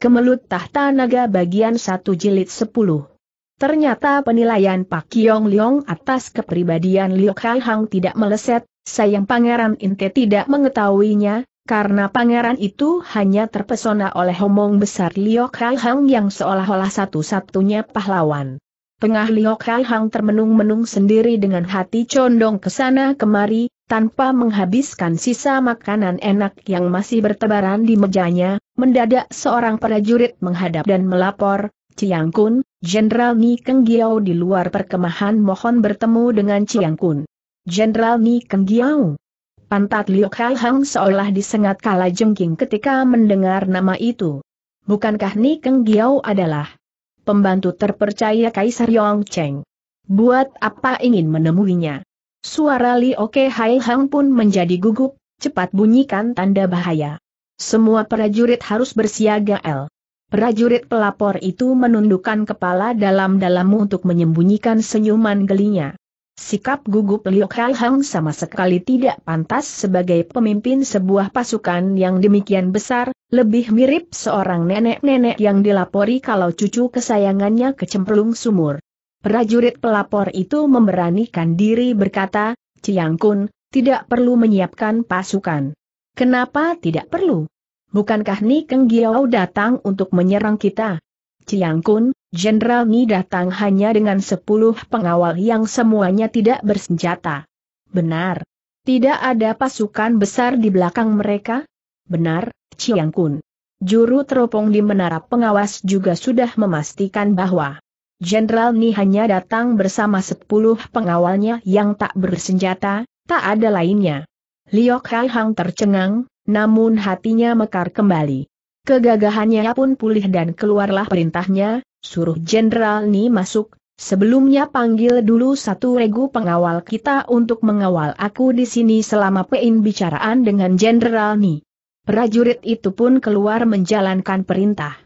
Kemelut Tahta Naga bagian 1 jilid 10. Ternyata penilaian Pak Kiong Leong atas kepribadian Liu Kai Hang tidak meleset, sayang Pangeran Inte tidak mengetahuinya, karena pangeran itu hanya terpesona oleh homong besar Liu Kai Hang yang seolah-olah satu-satunya pahlawan. Tengah Liu Kai Hang termenung-menung sendiri dengan hati condong ke sana kemari, tanpa menghabiskan sisa makanan enak yang masih bertebaran di mejanya, mendadak seorang prajurit menghadap dan melapor, Ciang Kun, Jenderal Ni Keng Giao di luar perkemahan mohon bertemu dengan Ciang Kun. Jenderal Ni Keng Giao. Pantat Liu Kai Hang seolah disengat kala jengking ketika mendengar nama itu. Bukankah Ni Keng Giao adalah pembantu terpercaya Kaisar Yong Cheng? Buat apa ingin menemuinya? Suara Li Oke Hai Hang pun menjadi gugup, cepat bunyikan tanda bahaya. Semua prajurit harus bersiaga L. Prajurit pelapor itu menundukkan kepala dalam-dalam untuk menyembunyikan senyuman gelinya. Sikap gugup Liu Kai Hang sama sekali tidak pantas sebagai pemimpin sebuah pasukan yang demikian besar, lebih mirip seorang nenek-nenek yang dilapori kalau cucu kesayangannya kecemplung sumur. Prajurit pelapor itu memberanikan diri berkata, Ciang Kun, tidak perlu menyiapkan pasukan. Kenapa tidak perlu? Bukankah Ni Keng Giau datang untuk menyerang kita? Ciang Kun, Jenderal Ni datang hanya dengan sepuluh pengawal yang semuanya tidak bersenjata. Benar. Tidak ada pasukan besar di belakang mereka? Benar, Ciang Kun. Juru teropong di menara pengawas juga sudah memastikan bahwa Jenderal Ni hanya datang bersama sepuluh pengawalnya yang tak bersenjata, tak ada lainnya. Liok Hai Hang tercengang, namun hatinya mekar kembali. Kegagahannya pun pulih dan keluarlah perintahnya, suruh Jenderal Ni masuk, sebelumnya panggil dulu satu regu pengawal kita untuk mengawal aku di sini selama pein bicaraan dengan Jenderal Ni. Prajurit itu pun keluar menjalankan perintah.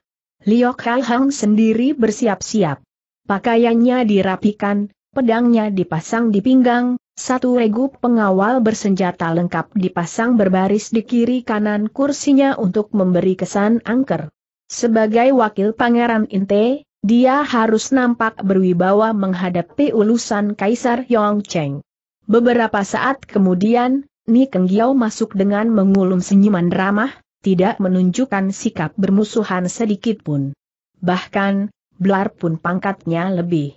Liok Hai Hang sendiri bersiap-siap. Pakaiannya dirapikan, pedangnya dipasang di pinggang, satu regu pengawal bersenjata lengkap dipasang berbaris di kiri kanan kursinya untuk memberi kesan angker. Sebagai wakil Pangeran Inte, dia harus nampak berwibawa menghadapi ulusan Kaisar Yongcheng. Beberapa saat kemudian, Ni Kenggiao masuk dengan mengulum senyuman ramah, tidak menunjukkan sikap bermusuhan sedikitpun. Bahkan, Blar pun pangkatnya lebih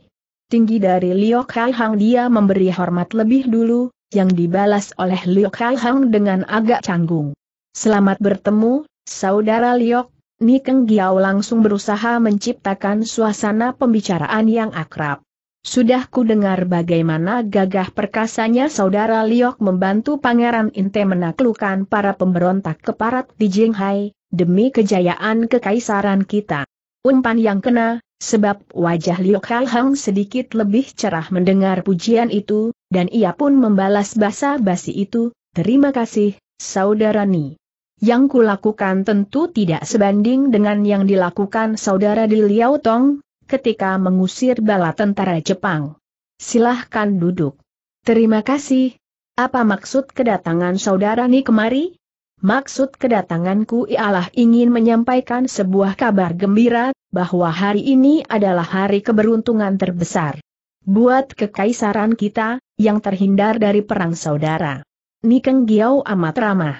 tinggi dari Liu Kai dia memberi hormat lebih dulu, yang dibalas oleh Liu Kai dengan agak canggung. Selamat bertemu, Saudara Liok, Nikeng Giao langsung berusaha menciptakan suasana pembicaraan yang akrab. Sudah ku dengar bagaimana gagah perkasanya saudara Liok membantu Pangeran Inte menaklukkan para pemberontak keparat di Jinghai, demi kejayaan kekaisaran kita. Umpan yang kena, Sebab wajah Liu Kai sedikit lebih cerah mendengar pujian itu, dan ia pun membalas basa-basi itu, terima kasih, saudara Ni. Yang kulakukan tentu tidak sebanding dengan yang dilakukan saudara di Liao Tong, ketika mengusir bala tentara Jepang. Silahkan duduk. Terima kasih. Apa maksud kedatangan saudara Ni kemari? Maksud kedatanganku ialah ingin menyampaikan sebuah kabar gembira, bahwa hari ini adalah hari keberuntungan terbesar. Buat kekaisaran kita, yang terhindar dari perang saudara. Nikeng Giau amat ramah.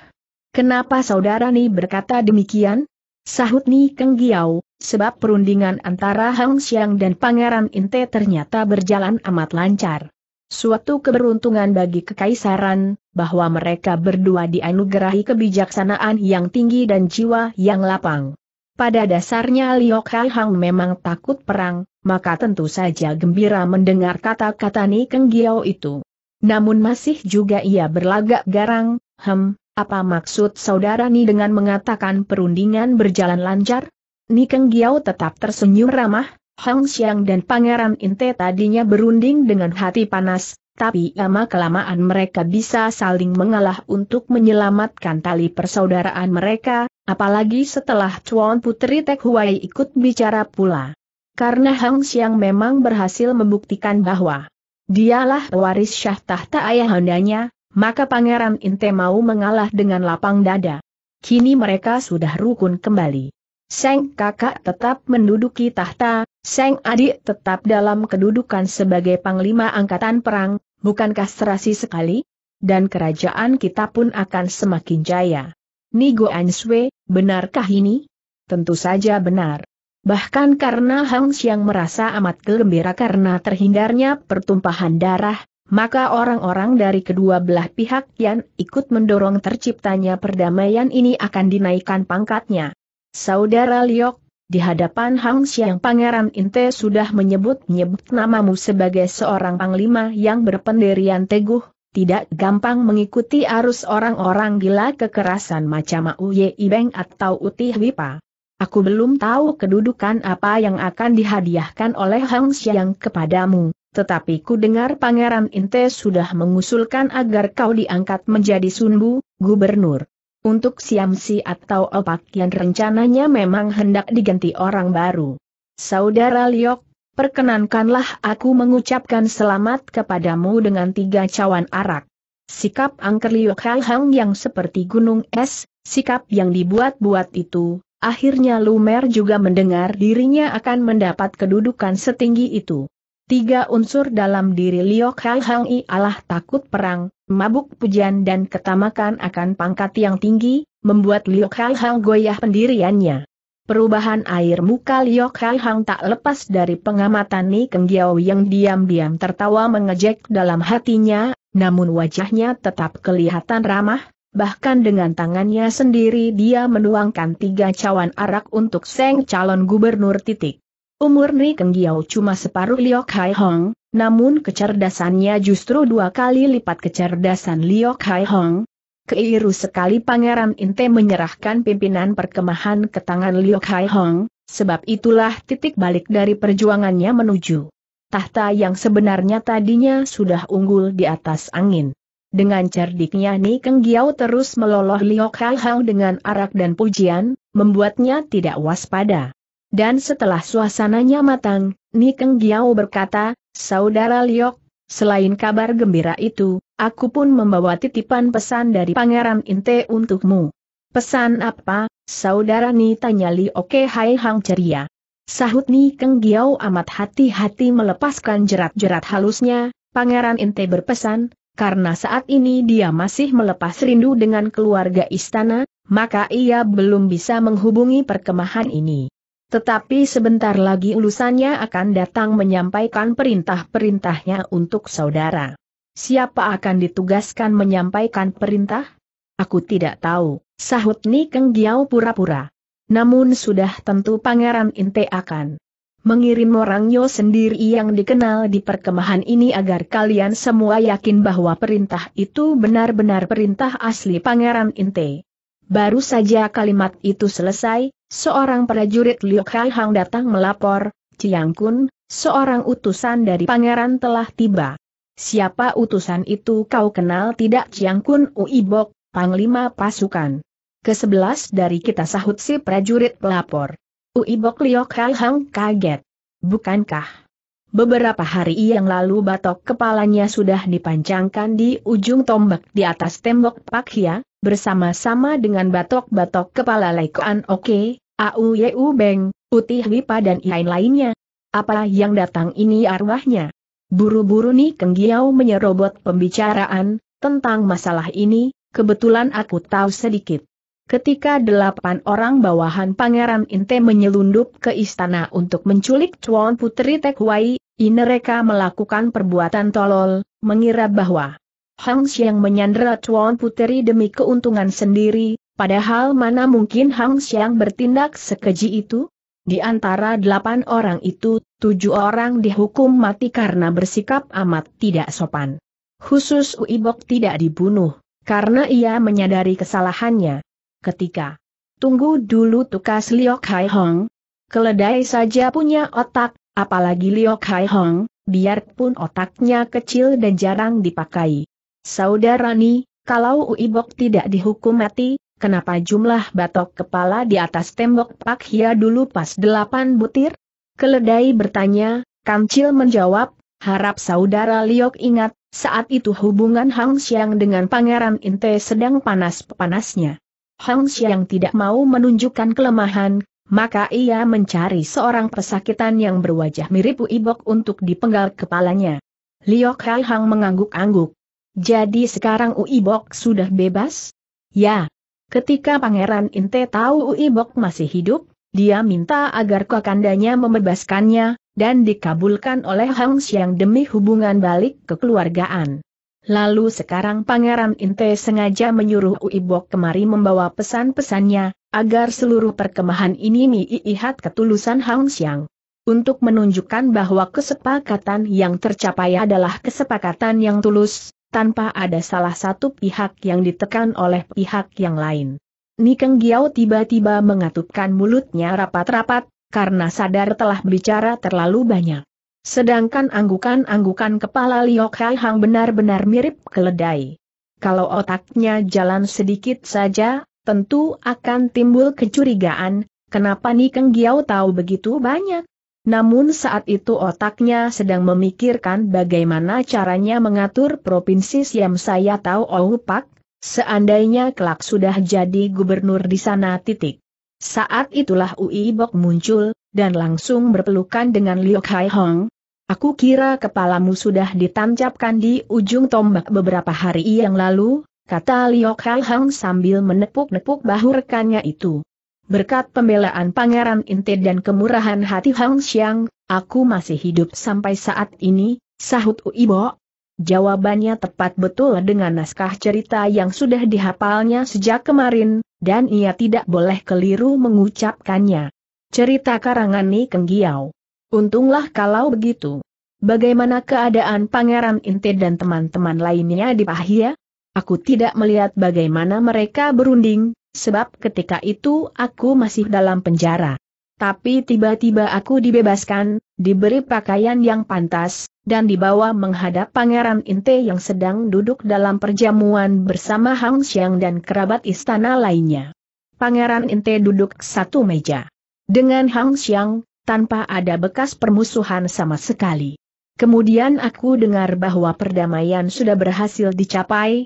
Kenapa saudara Ni berkata demikian? Sahut Nikeng Giau, sebab perundingan antara Hang Xiang dan Pangeran Inte ternyata berjalan amat lancar. Suatu keberuntungan bagi kekaisaran, bahwa mereka berdua dianugerahi kebijaksanaan yang tinggi dan jiwa yang lapang. Pada dasarnya Liu Kai memang takut perang, maka tentu saja gembira mendengar kata-kata Ni Keng Giao itu. Namun masih juga ia berlagak garang, hem, apa maksud saudara Ni dengan mengatakan perundingan berjalan lancar? Ni Keng Giao tetap tersenyum ramah, Hang Xiang dan Pangeran Inte tadinya berunding dengan hati panas, tapi lama kelamaan mereka bisa saling mengalah untuk menyelamatkan tali persaudaraan mereka, apalagi setelah Chuan Putri Tek Huai ikut bicara pula. Karena Hang Xiang memang berhasil membuktikan bahwa dialah pewaris syah tahta ayahandanya, maka Pangeran Inte mau mengalah dengan lapang dada. Kini mereka sudah rukun kembali. Seng kakak tetap menduduki tahta, Seng adik tetap dalam kedudukan sebagai panglima angkatan perang, bukankah serasi sekali? Dan kerajaan kita pun akan semakin jaya. Nigo Answe, benarkah ini? Tentu saja benar. Bahkan karena Hang Xiang merasa amat gembira karena terhindarnya pertumpahan darah, maka orang-orang dari kedua belah pihak yang ikut mendorong terciptanya perdamaian ini akan dinaikkan pangkatnya. Saudara Liok, di hadapan Hang Xiang Pangeran Inte sudah menyebut-nyebut namamu sebagai seorang panglima yang berpendirian teguh, tidak gampang mengikuti arus orang-orang gila kekerasan macam Uye Ibeng atau Utih Wipa. Aku belum tahu kedudukan apa yang akan dihadiahkan oleh Hang Xiang kepadamu, tetapi ku dengar Pangeran Inte sudah mengusulkan agar kau diangkat menjadi Sunbu, Gubernur. Untuk Siam Siamsi atau Opak yang rencananya memang hendak diganti orang baru. Saudara Liok, perkenankanlah aku mengucapkan selamat kepadamu dengan tiga cawan arak. Sikap angker Liok Hang Hang yang seperti gunung es, sikap yang dibuat-buat itu, akhirnya Lumer juga mendengar dirinya akan mendapat kedudukan setinggi itu. Tiga unsur dalam diri Liok Hang Hang ialah takut perang, Mabuk pujian dan ketamakan akan pangkat yang tinggi, membuat Liok Hal Hang goyah pendiriannya. Perubahan air muka Liok Hal Hang tak lepas dari pengamatan Ni Keng yang diam-diam tertawa mengejek dalam hatinya, namun wajahnya tetap kelihatan ramah, bahkan dengan tangannya sendiri dia menuangkan tiga cawan arak untuk Seng calon gubernur titik. Umur Ni Keng Giao cuma separuh Liok Hai Hong, namun kecerdasannya justru dua kali lipat kecerdasan Liok Hai Hong. Keiru sekali Pangeran Inte menyerahkan pimpinan perkemahan ke tangan Liok Hai Hong, sebab itulah titik balik dari perjuangannya menuju tahta yang sebenarnya tadinya sudah unggul di atas angin. Dengan cerdiknya Ni Keng Giao terus meloloh Liok Hai Hong dengan arak dan pujian, membuatnya tidak waspada. Dan setelah suasananya matang, Nikeng Giao berkata, Saudara Liok, selain kabar gembira itu, aku pun membawa titipan pesan dari Pangeran Inte untukmu. Pesan apa, Saudara Ni tanya Oke Hai Hang ceria. Sahut Nikeng Giao amat hati-hati melepaskan jerat-jerat halusnya, Pangeran Inte berpesan, karena saat ini dia masih melepas rindu dengan keluarga istana, maka ia belum bisa menghubungi perkemahan ini. Tetapi sebentar lagi ulusannya akan datang menyampaikan perintah-perintahnya untuk saudara. Siapa akan ditugaskan menyampaikan perintah? Aku tidak tahu, sahut Ni Keng Giau pura-pura. Namun sudah tentu Pangeran Inte akan mengirim orangnya sendiri yang dikenal di perkemahan ini agar kalian semua yakin bahwa perintah itu benar-benar perintah asli Pangeran Inte. Baru saja kalimat itu selesai, Seorang prajurit Liu Kai Hang datang melapor, Ciang Kun, seorang utusan dari pangeran telah tiba. Siapa utusan itu kau kenal tidak Ciang Kun Uibok, Panglima Pasukan. Kesebelas dari kita sahut si prajurit pelapor. Uibok Liu Kai Hang kaget. Bukankah? Beberapa hari yang lalu batok kepalanya sudah dipancangkan di ujung tombak di atas tembok Pak Hia, bersama-sama dengan batok-batok kepala Kuan Oke, Au Yeu Beng, Putih Wipa dan lain lainnya. Apa yang datang ini arwahnya? Buru-buru nih Keng Giau menyerobot pembicaraan, tentang masalah ini, kebetulan aku tahu sedikit. Ketika delapan orang bawahan Pangeran Inte menyelundup ke istana untuk menculik Chuan Putri Tekwai, ini mereka melakukan perbuatan tolol, mengira bahwa Hang yang menyandera Chuan Putri demi keuntungan sendiri, Padahal mana mungkin Hang Xiang bertindak sekeji itu? Di antara delapan orang itu, tujuh orang dihukum mati karena bersikap amat tidak sopan. Khusus Uibok tidak dibunuh, karena ia menyadari kesalahannya. Ketika, tunggu dulu tukas Liok Hai Hong. Keledai saja punya otak, apalagi Liok Hai Hong, biarpun otaknya kecil dan jarang dipakai. Saudara Ni, kalau Uibok tidak dihukum mati, Kenapa jumlah batok kepala di atas tembok Pak Hia dulu pas delapan butir? Keledai bertanya, Kancil menjawab, harap saudara Liok ingat, saat itu hubungan Hang Xiang dengan Pangeran Inte sedang panas-panasnya. Hang Xiang tidak mau menunjukkan kelemahan, maka ia mencari seorang pesakitan yang berwajah mirip Uibok untuk dipenggal kepalanya. Liok Hai Hang mengangguk-angguk. Jadi sekarang Uibok sudah bebas? Ya, Ketika Pangeran Inte tahu Uibok masih hidup, dia minta agar kakandanya membebaskannya, dan dikabulkan oleh Hang Xiang demi hubungan balik kekeluargaan. Lalu sekarang Pangeran Inte sengaja menyuruh Uibok kemari membawa pesan-pesannya, agar seluruh perkemahan ini miihat ketulusan Hang Xiang. Untuk menunjukkan bahwa kesepakatan yang tercapai adalah kesepakatan yang tulus, tanpa ada salah satu pihak yang ditekan oleh pihak yang lain. Nikeng Giao tiba-tiba mengatupkan mulutnya rapat-rapat, karena sadar telah bicara terlalu banyak. Sedangkan anggukan-anggukan kepala Liok Hai Hang benar-benar mirip keledai. Kalau otaknya jalan sedikit saja, tentu akan timbul kecurigaan, kenapa Nikeng Giao tahu begitu banyak? Namun saat itu otaknya sedang memikirkan bagaimana caranya mengatur provinsi Siam saya tahu Oh Pak, seandainya kelak sudah jadi gubernur di sana titik. Saat itulah Ui Bok muncul, dan langsung berpelukan dengan Liu Kai Hong. Aku kira kepalamu sudah ditancapkan di ujung tombak beberapa hari yang lalu, kata Liu Kai Hong sambil menepuk-nepuk bahu rekannya itu. Berkat pembelaan Pangeran Inti dan kemurahan hati Hang Xiang, aku masih hidup sampai saat ini, sahut Uibo. Jawabannya tepat betul dengan naskah cerita yang sudah dihafalnya sejak kemarin, dan ia tidak boleh keliru mengucapkannya. Cerita karangan Ni Giao. Untunglah kalau begitu. Bagaimana keadaan Pangeran Inti dan teman-teman lainnya di Pahia? Aku tidak melihat bagaimana mereka berunding, sebab ketika itu aku masih dalam penjara. Tapi tiba-tiba aku dibebaskan, diberi pakaian yang pantas, dan dibawa menghadap Pangeran Inte yang sedang duduk dalam perjamuan bersama Hang Xiang dan kerabat istana lainnya. Pangeran Inte duduk satu meja. Dengan Hang Xiang, tanpa ada bekas permusuhan sama sekali. Kemudian aku dengar bahwa perdamaian sudah berhasil dicapai,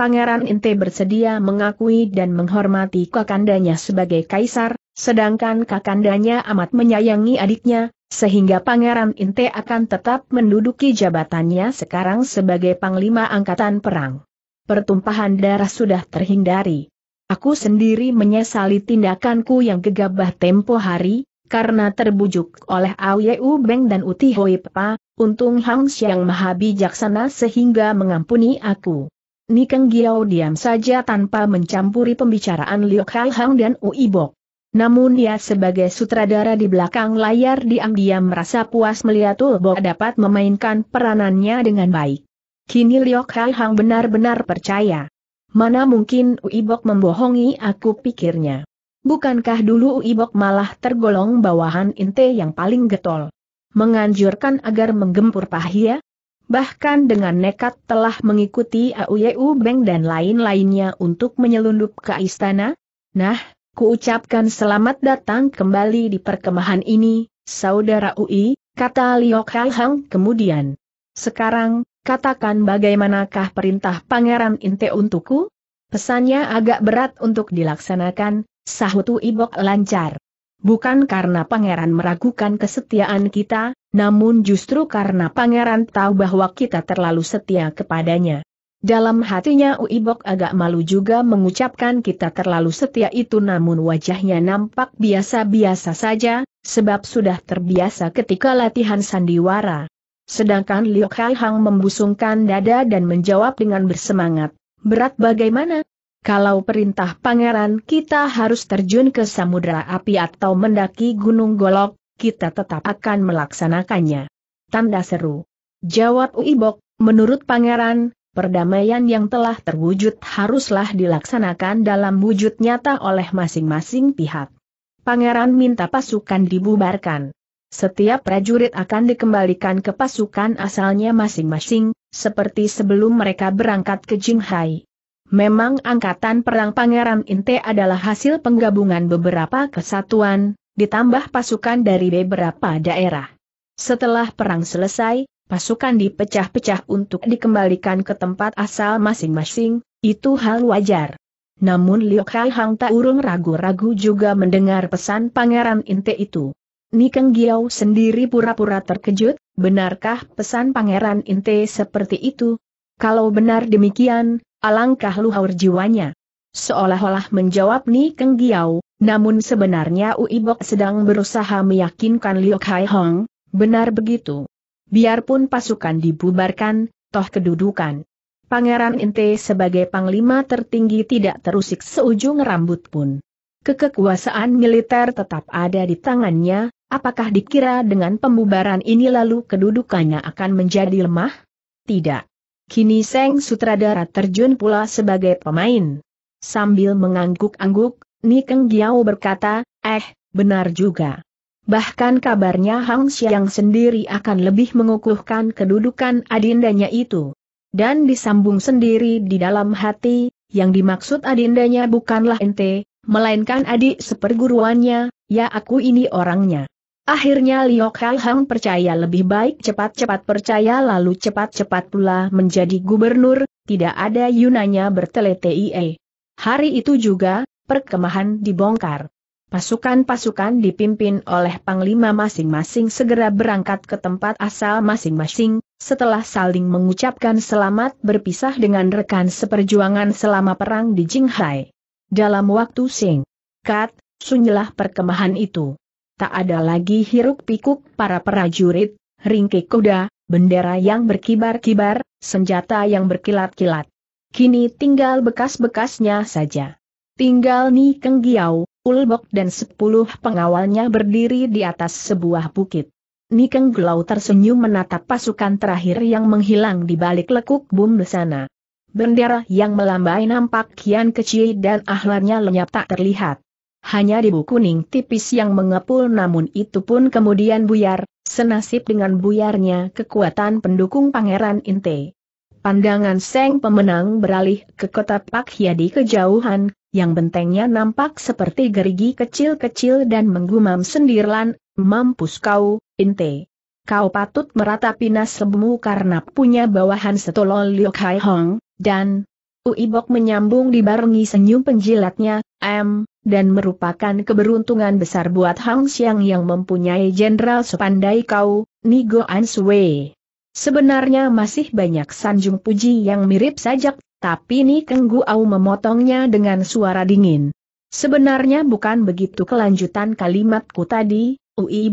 Pangeran Inte bersedia mengakui dan menghormati kakandanya sebagai kaisar, sedangkan kakandanya amat menyayangi adiknya, sehingga Pangeran Inte akan tetap menduduki jabatannya sekarang sebagai Panglima Angkatan Perang. Pertumpahan darah sudah terhindari. Aku sendiri menyesali tindakanku yang gegabah tempo hari, karena terbujuk oleh Awu Beng dan Uti Hoi Pepa, untung Hang Xiang Maha Bijaksana sehingga mengampuni aku. Nikeng Giao diam saja tanpa mencampuri pembicaraan Liu Kaihang dan Ui Bok. Namun ia sebagai sutradara di belakang layar diam-diam merasa puas melihat Ulbok dapat memainkan peranannya dengan baik. Kini Liu Kaihang benar-benar percaya. Mana mungkin Uibok membohongi aku pikirnya. Bukankah dulu Uibok malah tergolong bawahan Inte yang paling getol? Menganjurkan agar menggempur pahia? bahkan dengan nekat telah mengikuti Auyeu Beng dan lain-lainnya untuk menyelundup ke istana? Nah, kuucapkan selamat datang kembali di perkemahan ini, Saudara Ui, kata Liu Kai kemudian. Sekarang, katakan bagaimanakah perintah Pangeran Inte untukku? Pesannya agak berat untuk dilaksanakan, sahutu Ibok lancar. Bukan karena pangeran meragukan kesetiaan kita, namun justru karena pangeran tahu bahwa kita terlalu setia kepadanya. Dalam hatinya Uibok agak malu juga mengucapkan kita terlalu setia itu namun wajahnya nampak biasa-biasa saja, sebab sudah terbiasa ketika latihan sandiwara. Sedangkan Liu Kai Hang membusungkan dada dan menjawab dengan bersemangat, berat bagaimana? Kalau perintah pangeran kita harus terjun ke samudera api atau mendaki gunung golok, kita tetap akan melaksanakannya. Tanda seru. Jawab Uibok, menurut pangeran, perdamaian yang telah terwujud haruslah dilaksanakan dalam wujud nyata oleh masing-masing pihak. Pangeran minta pasukan dibubarkan. Setiap prajurit akan dikembalikan ke pasukan asalnya masing-masing, seperti sebelum mereka berangkat ke Jinghai. Memang angkatan perang Pangeran Inte adalah hasil penggabungan beberapa kesatuan, ditambah pasukan dari beberapa daerah. Setelah perang selesai, pasukan dipecah-pecah untuk dikembalikan ke tempat asal masing-masing, itu hal wajar. Namun Liu Kai Hang tak urung ragu-ragu juga mendengar pesan Pangeran Inte itu. Nikeng Giau sendiri pura-pura terkejut, benarkah pesan Pangeran Inte seperti itu? Kalau benar demikian, alangkah luhur jiwanya. Seolah-olah menjawab Nikeng Giau, namun sebenarnya Uibok sedang berusaha meyakinkan Liu Kai Hong, benar begitu. Biarpun pasukan dibubarkan, toh kedudukan. Pangeran Inte sebagai panglima tertinggi tidak terusik seujung rambut pun. Kekuasaan militer tetap ada di tangannya, apakah dikira dengan pembubaran ini lalu kedudukannya akan menjadi lemah? Tidak. Kini Seng Sutradara terjun pula sebagai pemain. Sambil mengangguk-angguk, Nikeng Giao berkata, eh, benar juga. Bahkan kabarnya Hang Xiang sendiri akan lebih mengukuhkan kedudukan adindanya itu. Dan disambung sendiri di dalam hati, yang dimaksud adindanya bukanlah ente, melainkan adik seperguruannya, ya aku ini orangnya. Akhirnya Liok Hal Hang percaya lebih baik cepat-cepat percaya lalu cepat-cepat pula menjadi gubernur, tidak ada Yunanya bertele-tele. Hari itu juga, perkemahan dibongkar. Pasukan-pasukan dipimpin oleh panglima masing-masing segera berangkat ke tempat asal masing-masing, setelah saling mengucapkan selamat berpisah dengan rekan seperjuangan selama perang di Jinghai. Dalam waktu sing, kat, sunyilah perkemahan itu. Tak ada lagi hiruk-pikuk para prajurit, ringkik kuda, bendera yang berkibar-kibar, senjata yang berkilat-kilat. Kini tinggal bekas-bekasnya saja. Tinggal Ni Keng Giau, Ulbok dan sepuluh pengawalnya berdiri di atas sebuah bukit. Nikeng Glau tersenyum menatap pasukan terakhir yang menghilang di balik lekuk bum di sana. Bendera yang melambai nampak kian kecil dan akhirnya lenyap tak terlihat. Hanya debu kuning tipis yang mengepul namun itu pun kemudian buyar, senasib dengan buyarnya kekuatan pendukung Pangeran Inte. Pandangan Seng pemenang beralih ke kota Pak Hyadi kejauhan, yang bentengnya nampak seperti gerigi kecil-kecil dan menggumam sendirian, mampus kau, inte. Kau patut meratapi nasibmu karena punya bawahan setolol Liu Hai Hong, dan Uibok menyambung dibarengi senyum penjilatnya, M, dan merupakan keberuntungan besar buat Hang Xiang yang mempunyai jenderal sepandai kau, Nigo An Sebenarnya masih banyak sanjung puji yang mirip sajak, tapi ini Kenggu Au memotongnya dengan suara dingin. Sebenarnya bukan begitu kelanjutan kalimatku tadi, Ui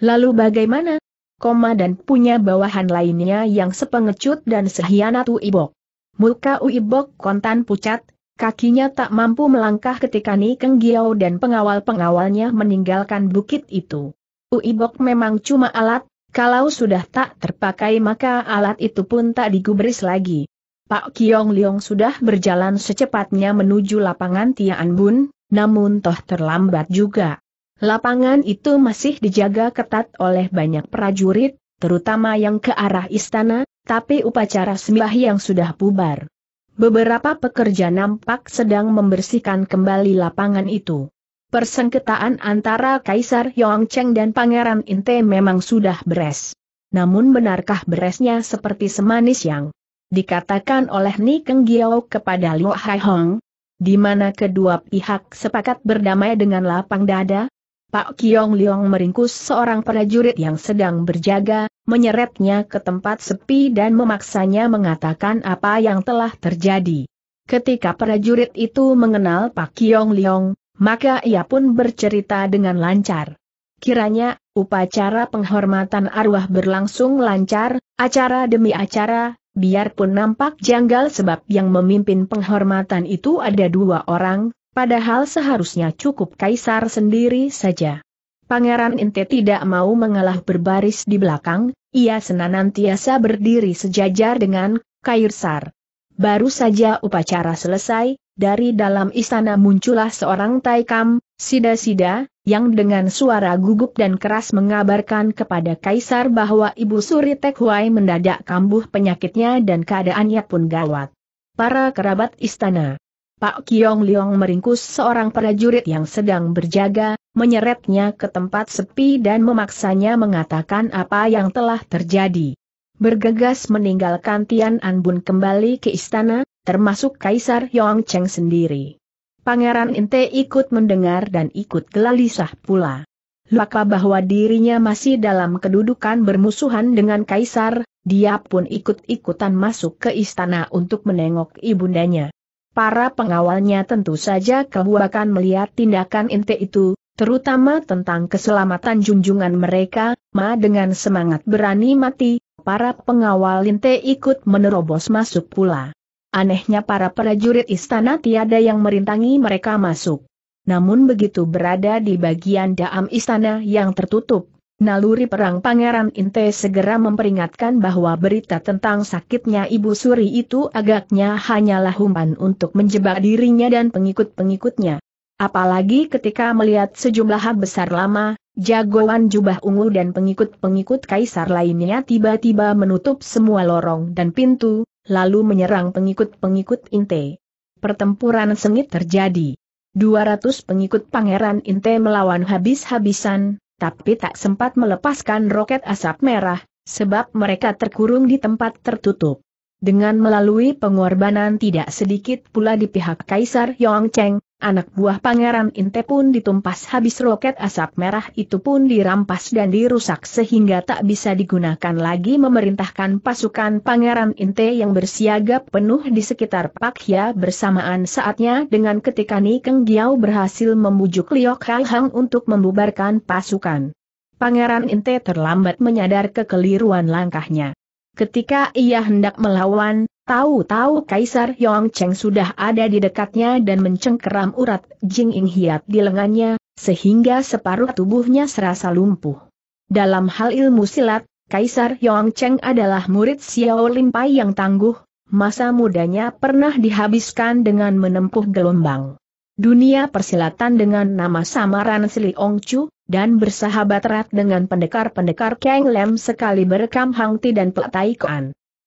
Lalu bagaimana? Koma dan punya bawahan lainnya yang sepengecut dan sehianat Uibok. Muka Uibok kontan pucat, kakinya tak mampu melangkah ketika Ni Keng dan pengawal-pengawalnya meninggalkan bukit itu. Uibok memang cuma alat, kalau sudah tak terpakai maka alat itu pun tak digubris lagi. Pak Kiong Liong sudah berjalan secepatnya menuju lapangan Tian Bun, namun toh terlambat juga. Lapangan itu masih dijaga ketat oleh banyak prajurit, terutama yang ke arah istana, tapi upacara sembah yang sudah bubar. Beberapa pekerja nampak sedang membersihkan kembali lapangan itu. Persengketaan antara Kaisar Cheng dan Pangeran Inte memang sudah beres. Namun benarkah beresnya seperti semanis yang dikatakan oleh Ni Keng kepada Liu Hai Hong? Di mana kedua pihak sepakat berdamai dengan lapang dada? Pak Kiong Liong meringkus seorang prajurit yang sedang berjaga, menyeretnya ke tempat sepi dan memaksanya mengatakan apa yang telah terjadi. Ketika prajurit itu mengenal Pak Kiong Liong, maka ia pun bercerita dengan lancar. Kiranya, upacara penghormatan arwah berlangsung lancar, acara demi acara, biarpun nampak janggal sebab yang memimpin penghormatan itu ada dua orang, padahal seharusnya cukup kaisar sendiri saja. Pangeran Inte tidak mau mengalah berbaris di belakang, ia senanantiasa berdiri sejajar dengan Kaisar. Baru saja upacara selesai, dari dalam istana muncullah seorang taikam, sida-sida, yang dengan suara gugup dan keras mengabarkan kepada kaisar bahwa ibu suri Tekhuai mendadak kambuh penyakitnya dan keadaannya pun gawat. Para kerabat istana. Pak Kiong Liong meringkus seorang prajurit yang sedang berjaga, menyeretnya ke tempat sepi dan memaksanya mengatakan apa yang telah terjadi bergegas meninggalkan Tian Bun kembali ke istana, termasuk Kaisar Yong Cheng sendiri. Pangeran Inte ikut mendengar dan ikut gelisah pula. Laka bahwa dirinya masih dalam kedudukan bermusuhan dengan Kaisar, dia pun ikut-ikutan masuk ke istana untuk menengok ibundanya. Para pengawalnya tentu saja kebuakan melihat tindakan Inte itu, terutama tentang keselamatan junjungan mereka, Ma dengan semangat berani mati, Para pengawal Linte ikut menerobos masuk pula. Anehnya para prajurit istana tiada yang merintangi mereka masuk. Namun begitu berada di bagian daam istana yang tertutup, naluri perang Pangeran Inte segera memperingatkan bahwa berita tentang sakitnya Ibu Suri itu agaknya hanyalah umpan untuk menjebak dirinya dan pengikut-pengikutnya. Apalagi ketika melihat sejumlah besar lama, jagoan jubah ungu dan pengikut-pengikut kaisar lainnya tiba-tiba menutup semua lorong dan pintu, lalu menyerang pengikut-pengikut Inte. Pertempuran sengit terjadi. 200 pengikut pangeran Inte melawan habis-habisan, tapi tak sempat melepaskan roket asap merah, sebab mereka terkurung di tempat tertutup. Dengan melalui pengorbanan tidak sedikit pula di pihak Kaisar Yong Cheng, anak buah Pangeran Inte pun ditumpas habis roket asap merah itu pun dirampas dan dirusak sehingga tak bisa digunakan lagi memerintahkan pasukan Pangeran Inte yang bersiaga penuh di sekitar Hia bersamaan saatnya dengan ketika Ni Keng Giao berhasil membujuk Liok Hai Hang untuk membubarkan pasukan. Pangeran Inte terlambat menyadar kekeliruan langkahnya. Ketika ia hendak melawan, tahu-tahu Kaisar Yong Cheng sudah ada di dekatnya dan mencengkeram urat Jing Ing Hiat di lengannya, sehingga separuh tubuhnya serasa lumpuh. Dalam hal ilmu silat, Kaisar Yong Cheng adalah murid Xiao Pai yang tangguh, masa mudanya pernah dihabiskan dengan menempuh gelombang dunia persilatan dengan nama samaran Sri Ong Chu, dan bersahabat erat dengan pendekar-pendekar Kang Lem sekali berekam Hang Ti dan Pek Tai Kuan.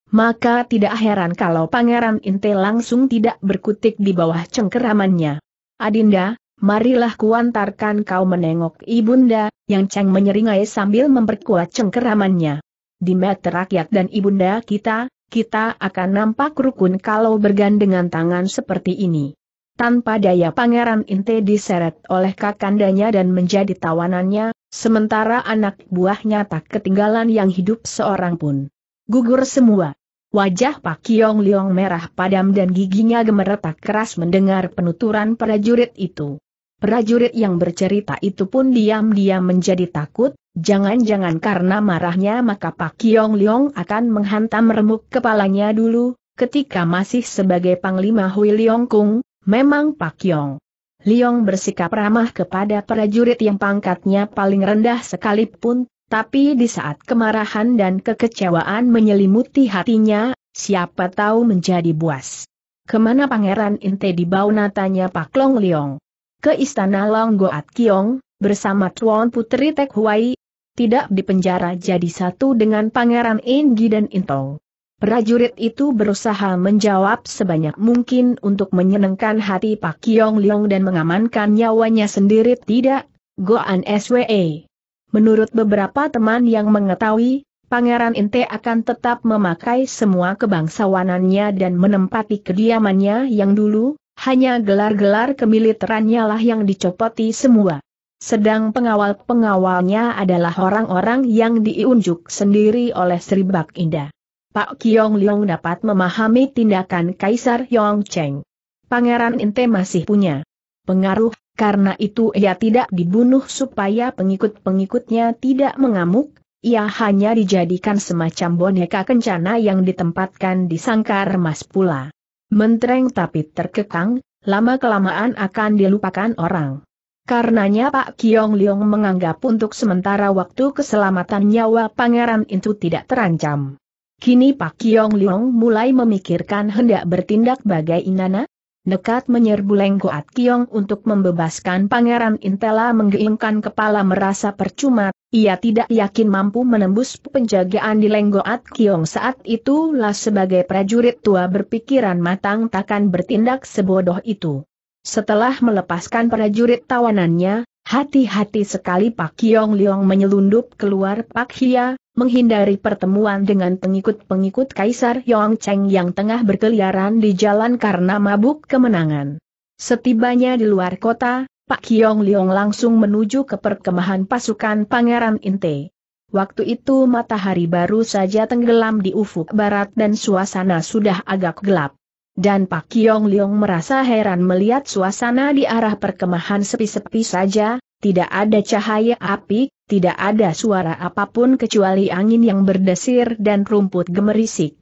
Maka tidak heran kalau Pangeran Inte langsung tidak berkutik di bawah cengkeramannya. Adinda, marilah kuantarkan kau menengok ibunda, yang Cheng menyeringai sambil memperkuat cengkeramannya. Di mata rakyat dan ibunda kita, kita akan nampak rukun kalau bergandengan tangan seperti ini. Tanpa daya Pangeran Inte diseret oleh kakandanya dan menjadi tawanannya, sementara anak buahnya tak ketinggalan yang hidup seorang pun. Gugur semua. Wajah Pak Kiong Liong merah padam dan giginya gemeretak keras mendengar penuturan prajurit itu. Prajurit yang bercerita itu pun diam-diam menjadi takut, jangan-jangan karena marahnya maka Pak Kiong Liong akan menghantam remuk kepalanya dulu, ketika masih sebagai Panglima Hui Liong Kung, Memang Pak Yong. Liong bersikap ramah kepada prajurit yang pangkatnya paling rendah sekalipun, tapi di saat kemarahan dan kekecewaan menyelimuti hatinya, siapa tahu menjadi buas. Kemana Pangeran Inte dibawa tanya Pak Long Liong? Ke Istana Goat Kiong, bersama Tuan Putri Tek Huai, tidak dipenjara jadi satu dengan Pangeran Ingi dan Intong. Prajurit itu berusaha menjawab sebanyak mungkin untuk menyenangkan hati Pak Kiong Leong dan mengamankan nyawanya sendiri tidak, Goan SWE. Menurut beberapa teman yang mengetahui, Pangeran Inte akan tetap memakai semua kebangsawanannya dan menempati kediamannya yang dulu, hanya gelar-gelar kemiliterannya lah yang dicopoti semua. Sedang pengawal-pengawalnya adalah orang-orang yang diunjuk sendiri oleh Sri Bak Indah. Pak Kiong Leong dapat memahami tindakan Kaisar Yong Cheng. Pangeran Inte masih punya pengaruh, karena itu ia tidak dibunuh supaya pengikut-pengikutnya tidak mengamuk, ia hanya dijadikan semacam boneka kencana yang ditempatkan di sangkar emas pula. Mentereng tapi terkekang, lama-kelamaan akan dilupakan orang. Karenanya Pak Kiong Leong menganggap untuk sementara waktu keselamatan nyawa Pangeran itu tidak terancam. Kini Pak Kiong Liong mulai memikirkan hendak bertindak bagai Inana, nekat menyerbu Lengkoat Kiong untuk membebaskan Pangeran Intela menggelengkan kepala merasa percuma, ia tidak yakin mampu menembus penjagaan di Lengkoat Kiong saat itulah sebagai prajurit tua berpikiran matang takkan bertindak sebodoh itu. Setelah melepaskan prajurit tawanannya, Hati-hati sekali Pak Kiong Liong menyelundup keluar Pak Hia, menghindari pertemuan dengan pengikut-pengikut Kaisar Yong Cheng yang tengah berkeliaran di jalan karena mabuk kemenangan. Setibanya di luar kota, Pak Kiong Liong langsung menuju ke perkemahan pasukan Pangeran Inte. Waktu itu matahari baru saja tenggelam di ufuk barat dan suasana sudah agak gelap. Dan Pak Kiong Leong merasa heran melihat suasana di arah perkemahan sepi-sepi saja, tidak ada cahaya api, tidak ada suara apapun kecuali angin yang berdesir dan rumput gemerisik.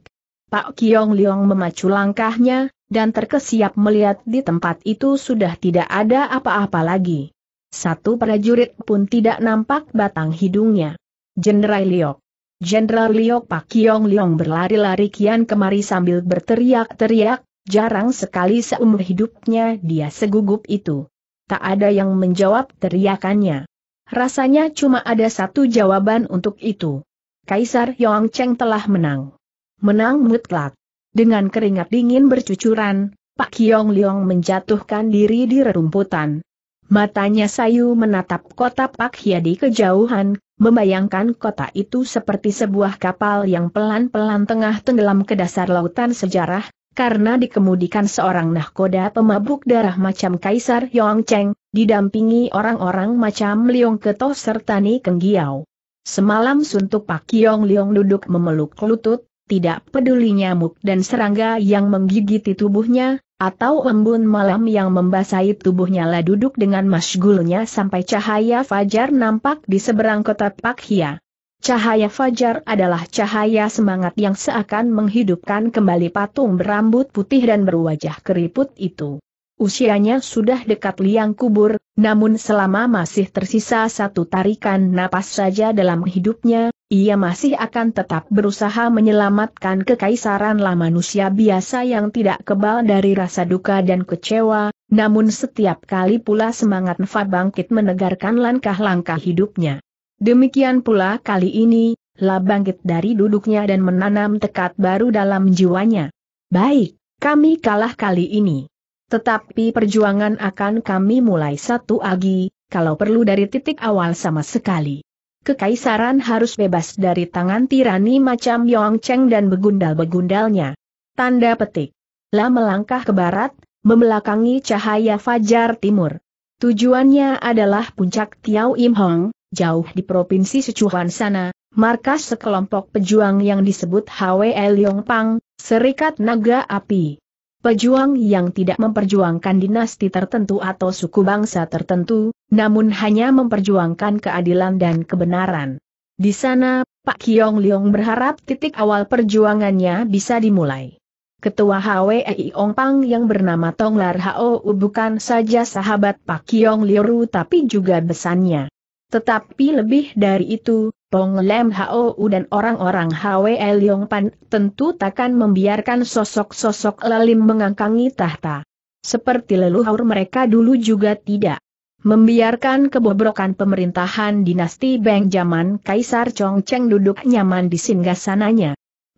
Pak Kiong Leong memacu langkahnya, dan terkesiap melihat di tempat itu sudah tidak ada apa-apa lagi. Satu prajurit pun tidak nampak batang hidungnya. Jenderal Liok. Jenderal Liok Pak Yong Liong berlari-lari kian kemari sambil berteriak-teriak, jarang sekali seumur hidupnya dia segugup itu. Tak ada yang menjawab teriakannya. Rasanya cuma ada satu jawaban untuk itu. Kaisar Yong Cheng telah menang. Menang mutlak. Dengan keringat dingin bercucuran, Pak Kiong Liong menjatuhkan diri di rerumputan. Matanya Sayu menatap kota Pak Hyadi kejauhan, membayangkan kota itu seperti sebuah kapal yang pelan-pelan tengah tenggelam ke dasar lautan sejarah, karena dikemudikan seorang nahkoda pemabuk darah macam Kaisar Yong Cheng, didampingi orang-orang macam Liong Keto serta Ni Kenggiao. Semalam suntuk Pak Yong Liong duduk memeluk lutut, tidak pedulinya nyamuk dan serangga yang menggigiti tubuhnya, atau embun malam yang membasahi tubuhnya lah duduk dengan masgulnya sampai cahaya fajar nampak di seberang kota Pakhia. Cahaya fajar adalah cahaya semangat yang seakan menghidupkan kembali patung berambut putih dan berwajah keriput itu. Usianya sudah dekat liang kubur, namun selama masih tersisa satu tarikan napas saja dalam hidupnya, ia masih akan tetap berusaha menyelamatkan kekaisaran lah manusia biasa yang tidak kebal dari rasa duka dan kecewa, namun setiap kali pula semangat Nfa bangkit menegarkan langkah-langkah hidupnya. Demikian pula kali ini, La bangkit dari duduknya dan menanam tekad baru dalam jiwanya. Baik, kami kalah kali ini. Tetapi perjuangan akan kami mulai satu agi, kalau perlu dari titik awal sama sekali kekaisaran harus bebas dari tangan tirani macam Yong Cheng dan begundal-begundalnya. Tanda petik. La melangkah ke barat, membelakangi cahaya fajar timur. Tujuannya adalah puncak Tiau Im Hong, jauh di provinsi Sichuan sana, markas sekelompok pejuang yang disebut Hwe Liong Pang, Serikat Naga Api pejuang yang tidak memperjuangkan dinasti tertentu atau suku bangsa tertentu, namun hanya memperjuangkan keadilan dan kebenaran. Di sana, Pak Kiong Leong berharap titik awal perjuangannya bisa dimulai. Ketua HWEI, Ong Pang yang bernama Tong Lar Hou bukan saja sahabat Pak Kiong Liru tapi juga besannya. Tetapi lebih dari itu, Pong Lem Hou dan orang-orang Hwe Leong Pan tentu takkan membiarkan sosok-sosok lalim mengangkangi tahta. Seperti leluhur mereka dulu juga tidak membiarkan kebobrokan pemerintahan dinasti Beng zaman Kaisar Chongcheng duduk nyaman di singgasananya.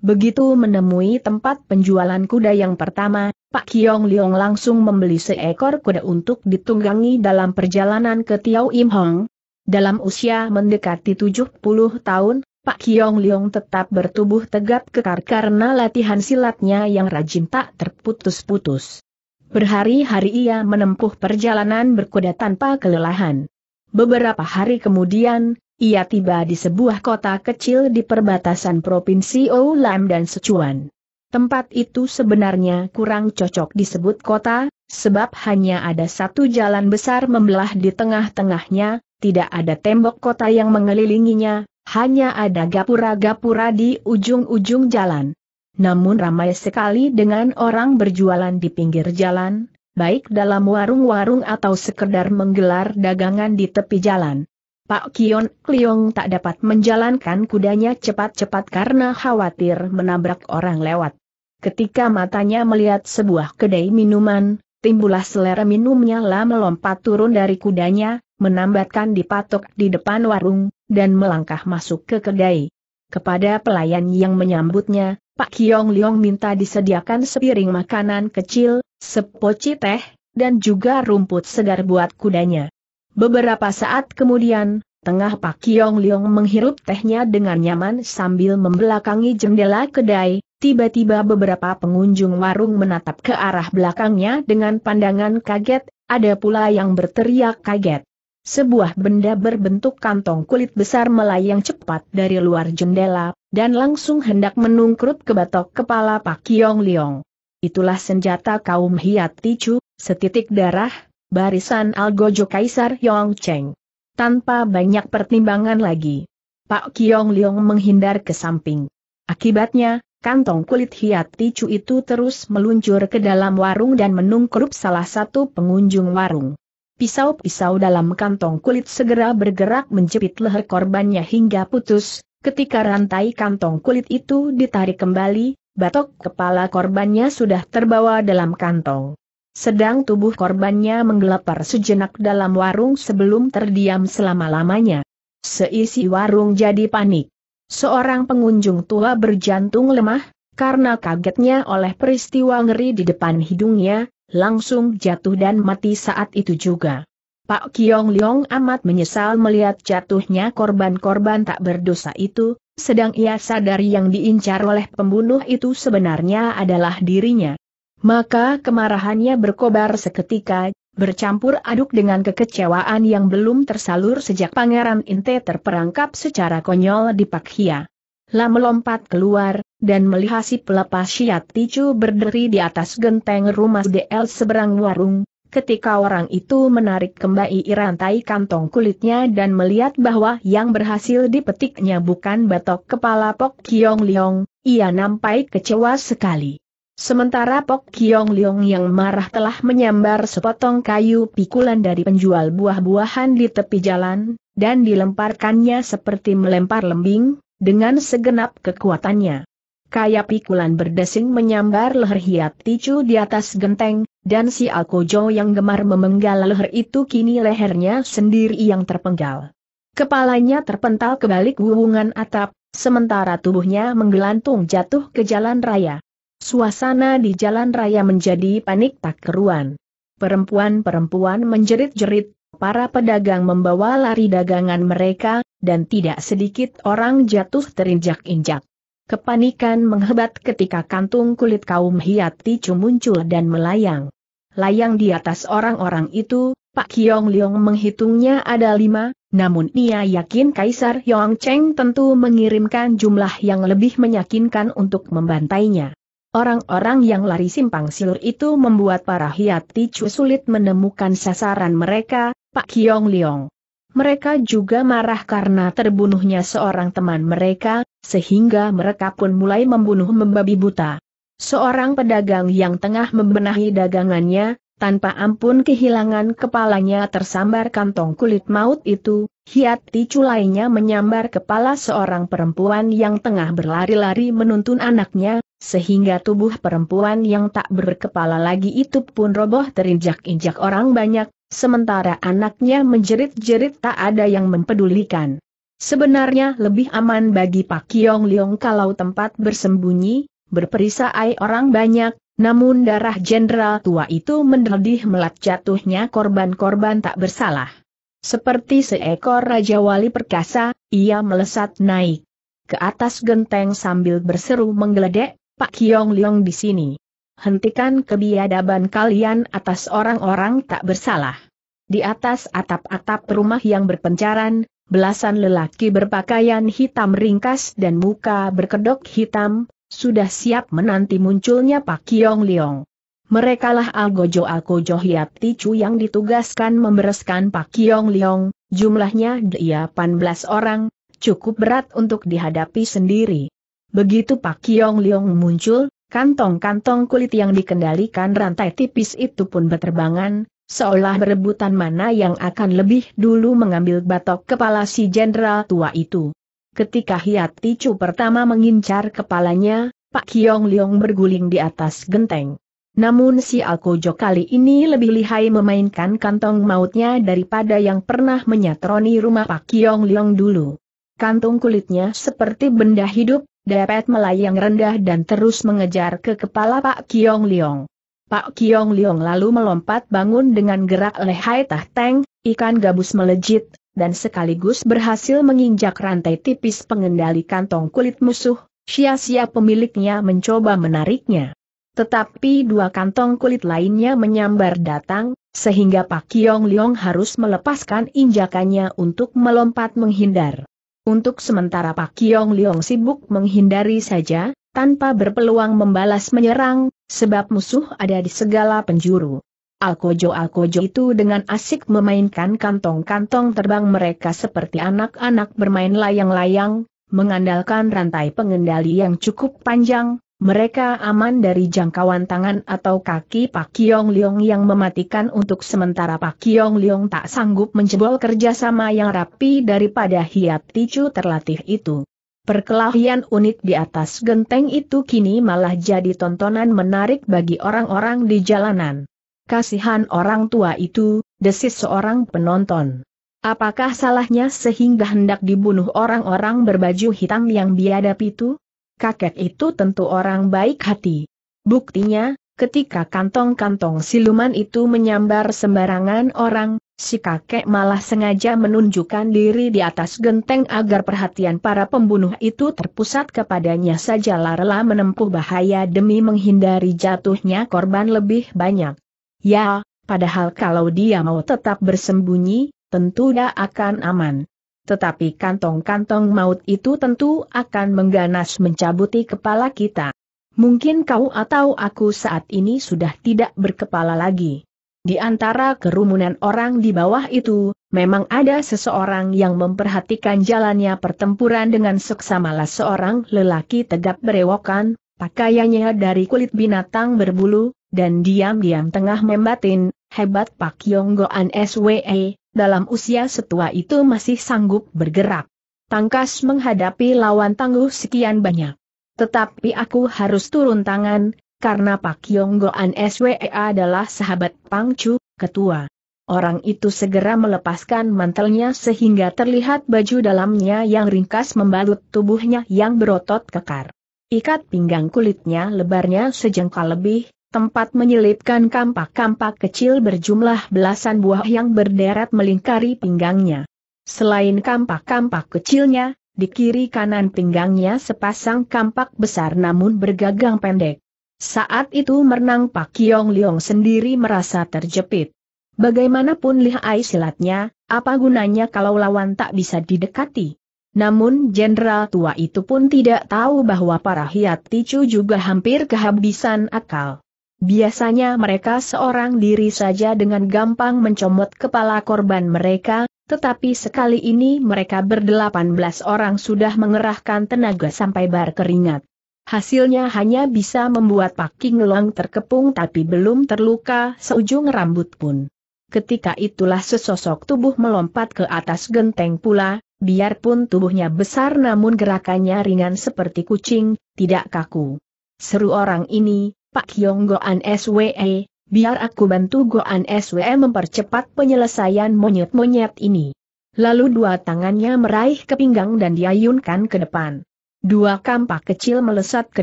Begitu menemui tempat penjualan kuda yang pertama, Pak Kiong Liong langsung membeli seekor kuda untuk ditunggangi dalam perjalanan ke Tiao Im Hong, dalam usia mendekati 70 tahun, Pak Kiong Leong tetap bertubuh tegap kekar karena latihan silatnya yang rajin tak terputus-putus. Berhari-hari ia menempuh perjalanan berkuda tanpa kelelahan. Beberapa hari kemudian, ia tiba di sebuah kota kecil di perbatasan Provinsi Oulam dan Sichuan. Tempat itu sebenarnya kurang cocok disebut kota, sebab hanya ada satu jalan besar membelah di tengah-tengahnya, tidak ada tembok kota yang mengelilinginya, hanya ada gapura-gapura di ujung-ujung jalan. Namun ramai sekali dengan orang berjualan di pinggir jalan, baik dalam warung-warung atau sekedar menggelar dagangan di tepi jalan. Pak Kion Kliong tak dapat menjalankan kudanya cepat-cepat karena khawatir menabrak orang lewat. Ketika matanya melihat sebuah kedai minuman, timbulah selera minumnya lah melompat turun dari kudanya, menambatkan dipatok di depan warung, dan melangkah masuk ke kedai. Kepada pelayan yang menyambutnya, Pak Kiong Liong minta disediakan sepiring makanan kecil, sepoci teh, dan juga rumput segar buat kudanya. Beberapa saat kemudian, tengah Pak Kiong Liong menghirup tehnya dengan nyaman sambil membelakangi jendela kedai, Tiba-tiba beberapa pengunjung warung menatap ke arah belakangnya dengan pandangan kaget, ada pula yang berteriak kaget. Sebuah benda berbentuk kantong kulit besar melayang cepat dari luar jendela, dan langsung hendak menungkrut ke batok kepala Pak Kiong Liong. Itulah senjata kaum hiat ticu, setitik darah, barisan Algojo Kaisar Yong Cheng. Tanpa banyak pertimbangan lagi. Pak Kiong Liong menghindar ke samping. Akibatnya, Kantong kulit hiat ticu itu terus meluncur ke dalam warung dan menungkrup salah satu pengunjung warung. Pisau-pisau dalam kantong kulit segera bergerak menjepit leher korbannya hingga putus, ketika rantai kantong kulit itu ditarik kembali, batok kepala korbannya sudah terbawa dalam kantong. Sedang tubuh korbannya menggelepar sejenak dalam warung sebelum terdiam selama-lamanya. Seisi warung jadi panik. Seorang pengunjung tua berjantung lemah, karena kagetnya oleh peristiwa ngeri di depan hidungnya, langsung jatuh dan mati saat itu juga. Pak Kiong Leong amat menyesal melihat jatuhnya korban-korban tak berdosa itu, sedang ia sadari yang diincar oleh pembunuh itu sebenarnya adalah dirinya. Maka kemarahannya berkobar seketika, bercampur aduk dengan kekecewaan yang belum tersalur sejak Pangeran Inte terperangkap secara konyol di Hia. Lam melompat keluar, dan melihat si pelepas syiat ticu berdiri di atas genteng rumah DL seberang warung, ketika orang itu menarik kembali rantai kantong kulitnya dan melihat bahwa yang berhasil dipetiknya bukan batok kepala Pok Kiong Liong, ia nampai kecewa sekali. Sementara Pok Kiong Leong yang marah telah menyambar sepotong kayu pikulan dari penjual buah-buahan di tepi jalan, dan dilemparkannya seperti melempar lembing, dengan segenap kekuatannya. Kaya pikulan berdesing menyambar leher hiat ticu di atas genteng, dan si Alkojo yang gemar memenggal leher itu kini lehernya sendiri yang terpenggal. Kepalanya terpental kebalik balik atap, sementara tubuhnya menggelantung jatuh ke jalan raya. Suasana di jalan raya menjadi panik tak keruan. Perempuan-perempuan menjerit-jerit, para pedagang membawa lari dagangan mereka, dan tidak sedikit orang jatuh terinjak-injak. Kepanikan menghebat ketika kantung kulit kaum Hiaticu muncul dan melayang. Layang di atas orang-orang itu, Pak Kiong Leong menghitungnya ada lima, namun ia yakin Kaisar Yong Cheng tentu mengirimkan jumlah yang lebih meyakinkan untuk membantainya. Orang-orang yang lari simpang siur itu membuat para hiati cu sulit menemukan sasaran mereka, Pak Kiong Liong. Mereka juga marah karena terbunuhnya seorang teman mereka, sehingga mereka pun mulai membunuh membabi buta. Seorang pedagang yang tengah membenahi dagangannya, tanpa ampun kehilangan kepalanya tersambar kantong kulit maut itu, hiat hiati lainnya menyambar kepala seorang perempuan yang tengah berlari-lari menuntun anaknya, sehingga tubuh perempuan yang tak berkepala lagi itu pun roboh terinjak-injak orang banyak, sementara anaknya menjerit-jerit tak ada yang mempedulikan. Sebenarnya lebih aman bagi Pak Yong Leong kalau tempat bersembunyi, berperisai orang banyak, namun darah jenderal tua itu mendedih melat jatuhnya korban-korban tak bersalah. Seperti seekor Raja Wali Perkasa, ia melesat naik ke atas genteng sambil berseru menggeledek, Pak Kiong Leong di sini. Hentikan kebiadaban kalian atas orang-orang tak bersalah. Di atas atap-atap rumah yang berpencaran, belasan lelaki berpakaian hitam ringkas dan muka berkedok hitam, sudah siap menanti munculnya Pak Kiong Leong. Merekalah Algojo algojo Hiap Ticu yang ditugaskan membereskan Pak Kiong Leong, jumlahnya dia 18 orang, cukup berat untuk dihadapi sendiri. Begitu Pak Kiong Liong muncul, kantong-kantong kulit yang dikendalikan rantai tipis itu pun berterbangan, seolah berebutan mana yang akan lebih dulu mengambil batok kepala si jenderal tua itu. Ketika Hiat Ticu pertama mengincar kepalanya, Pak Kiong Liong berguling di atas genteng. Namun si Alkojo kali ini lebih lihai memainkan kantong mautnya daripada yang pernah menyatroni rumah Pak Kiong Liong dulu. Kantung kulitnya seperti benda hidup, dapat melayang rendah dan terus mengejar ke kepala Pak Kiong Liong. Pak Kiong Liong lalu melompat bangun dengan gerak lehai tahteng, ikan gabus melejit, dan sekaligus berhasil menginjak rantai tipis pengendali kantong kulit musuh, sia-sia pemiliknya mencoba menariknya. Tetapi dua kantong kulit lainnya menyambar datang, sehingga Pak Kiong Liong harus melepaskan injakannya untuk melompat menghindar. Untuk sementara Pak Kiong Liong sibuk menghindari saja, tanpa berpeluang membalas menyerang, sebab musuh ada di segala penjuru. Alkojo-alkojo itu dengan asik memainkan kantong-kantong terbang mereka seperti anak-anak bermain layang-layang, mengandalkan rantai pengendali yang cukup panjang, mereka aman dari jangkauan tangan atau kaki Pak Kiong Leong yang mematikan untuk sementara Pak Kiong Leong tak sanggup menjebol kerjasama yang rapi daripada hiat ticu terlatih itu. Perkelahian unik di atas genteng itu kini malah jadi tontonan menarik bagi orang-orang di jalanan. Kasihan orang tua itu, desis seorang penonton. Apakah salahnya sehingga hendak dibunuh orang-orang berbaju hitam yang biadab itu? kakek itu tentu orang baik hati. Buktinya, ketika kantong-kantong siluman itu menyambar sembarangan orang, si kakek malah sengaja menunjukkan diri di atas genteng agar perhatian para pembunuh itu terpusat kepadanya saja rela menempuh bahaya demi menghindari jatuhnya korban lebih banyak. Ya, padahal kalau dia mau tetap bersembunyi, tentu dia akan aman tetapi kantong-kantong maut itu tentu akan mengganas mencabuti kepala kita. Mungkin kau atau aku saat ini sudah tidak berkepala lagi. Di antara kerumunan orang di bawah itu, memang ada seseorang yang memperhatikan jalannya pertempuran dengan seksamalah seorang lelaki tegap berewokan, pakaiannya dari kulit binatang berbulu, dan diam-diam tengah membatin, hebat Pak Yonggoan SWE, dalam usia setua itu masih sanggup bergerak. Tangkas menghadapi lawan tangguh sekian banyak. Tetapi aku harus turun tangan, karena Pak Yonggoan SWE adalah sahabat Pang Chu, ketua. Orang itu segera melepaskan mantelnya sehingga terlihat baju dalamnya yang ringkas membalut tubuhnya yang berotot kekar. Ikat pinggang kulitnya lebarnya sejengkal lebih, tempat menyelipkan kampak-kampak kecil berjumlah belasan buah yang berderet melingkari pinggangnya. Selain kampak-kampak kecilnya, di kiri kanan pinggangnya sepasang kampak besar namun bergagang pendek. Saat itu merenang Pak Kiong Liong sendiri merasa terjepit. Bagaimanapun lihai silatnya, apa gunanya kalau lawan tak bisa didekati? Namun jenderal tua itu pun tidak tahu bahwa para hiat ticu juga hampir kehabisan akal. Biasanya mereka seorang diri saja dengan gampang mencomot kepala korban mereka, tetapi sekali ini mereka berdelapan belas orang sudah mengerahkan tenaga sampai bar keringat. Hasilnya hanya bisa membuat Pak Long terkepung tapi belum terluka seujung rambut pun. Ketika itulah sesosok tubuh melompat ke atas genteng pula, biarpun tubuhnya besar namun gerakannya ringan seperti kucing, tidak kaku. Seru orang ini, Pak Hyong Goan SWE, biar aku bantu Goan SWE mempercepat penyelesaian monyet-monyet ini. Lalu dua tangannya meraih ke pinggang dan diayunkan ke depan. Dua kampak kecil melesat ke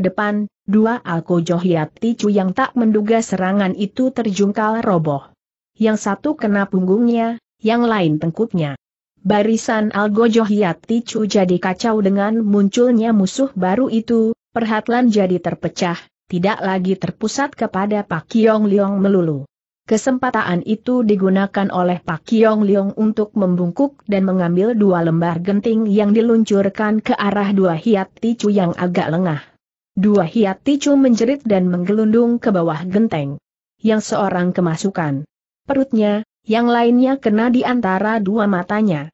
depan, dua Alko Johyati yang tak menduga serangan itu terjungkal roboh. Yang satu kena punggungnya, yang lain tengkupnya. Barisan Algo Johyati Ticu jadi kacau dengan munculnya musuh baru itu, perhatian jadi terpecah, tidak lagi terpusat kepada Pak Kiong Liong melulu. Kesempatan itu digunakan oleh Pak Kiong Liong untuk membungkuk dan mengambil dua lembar genting yang diluncurkan ke arah dua hiat ticu yang agak lengah. Dua hiat ticu menjerit dan menggelundung ke bawah genteng. Yang seorang kemasukan perutnya, yang lainnya kena di antara dua matanya.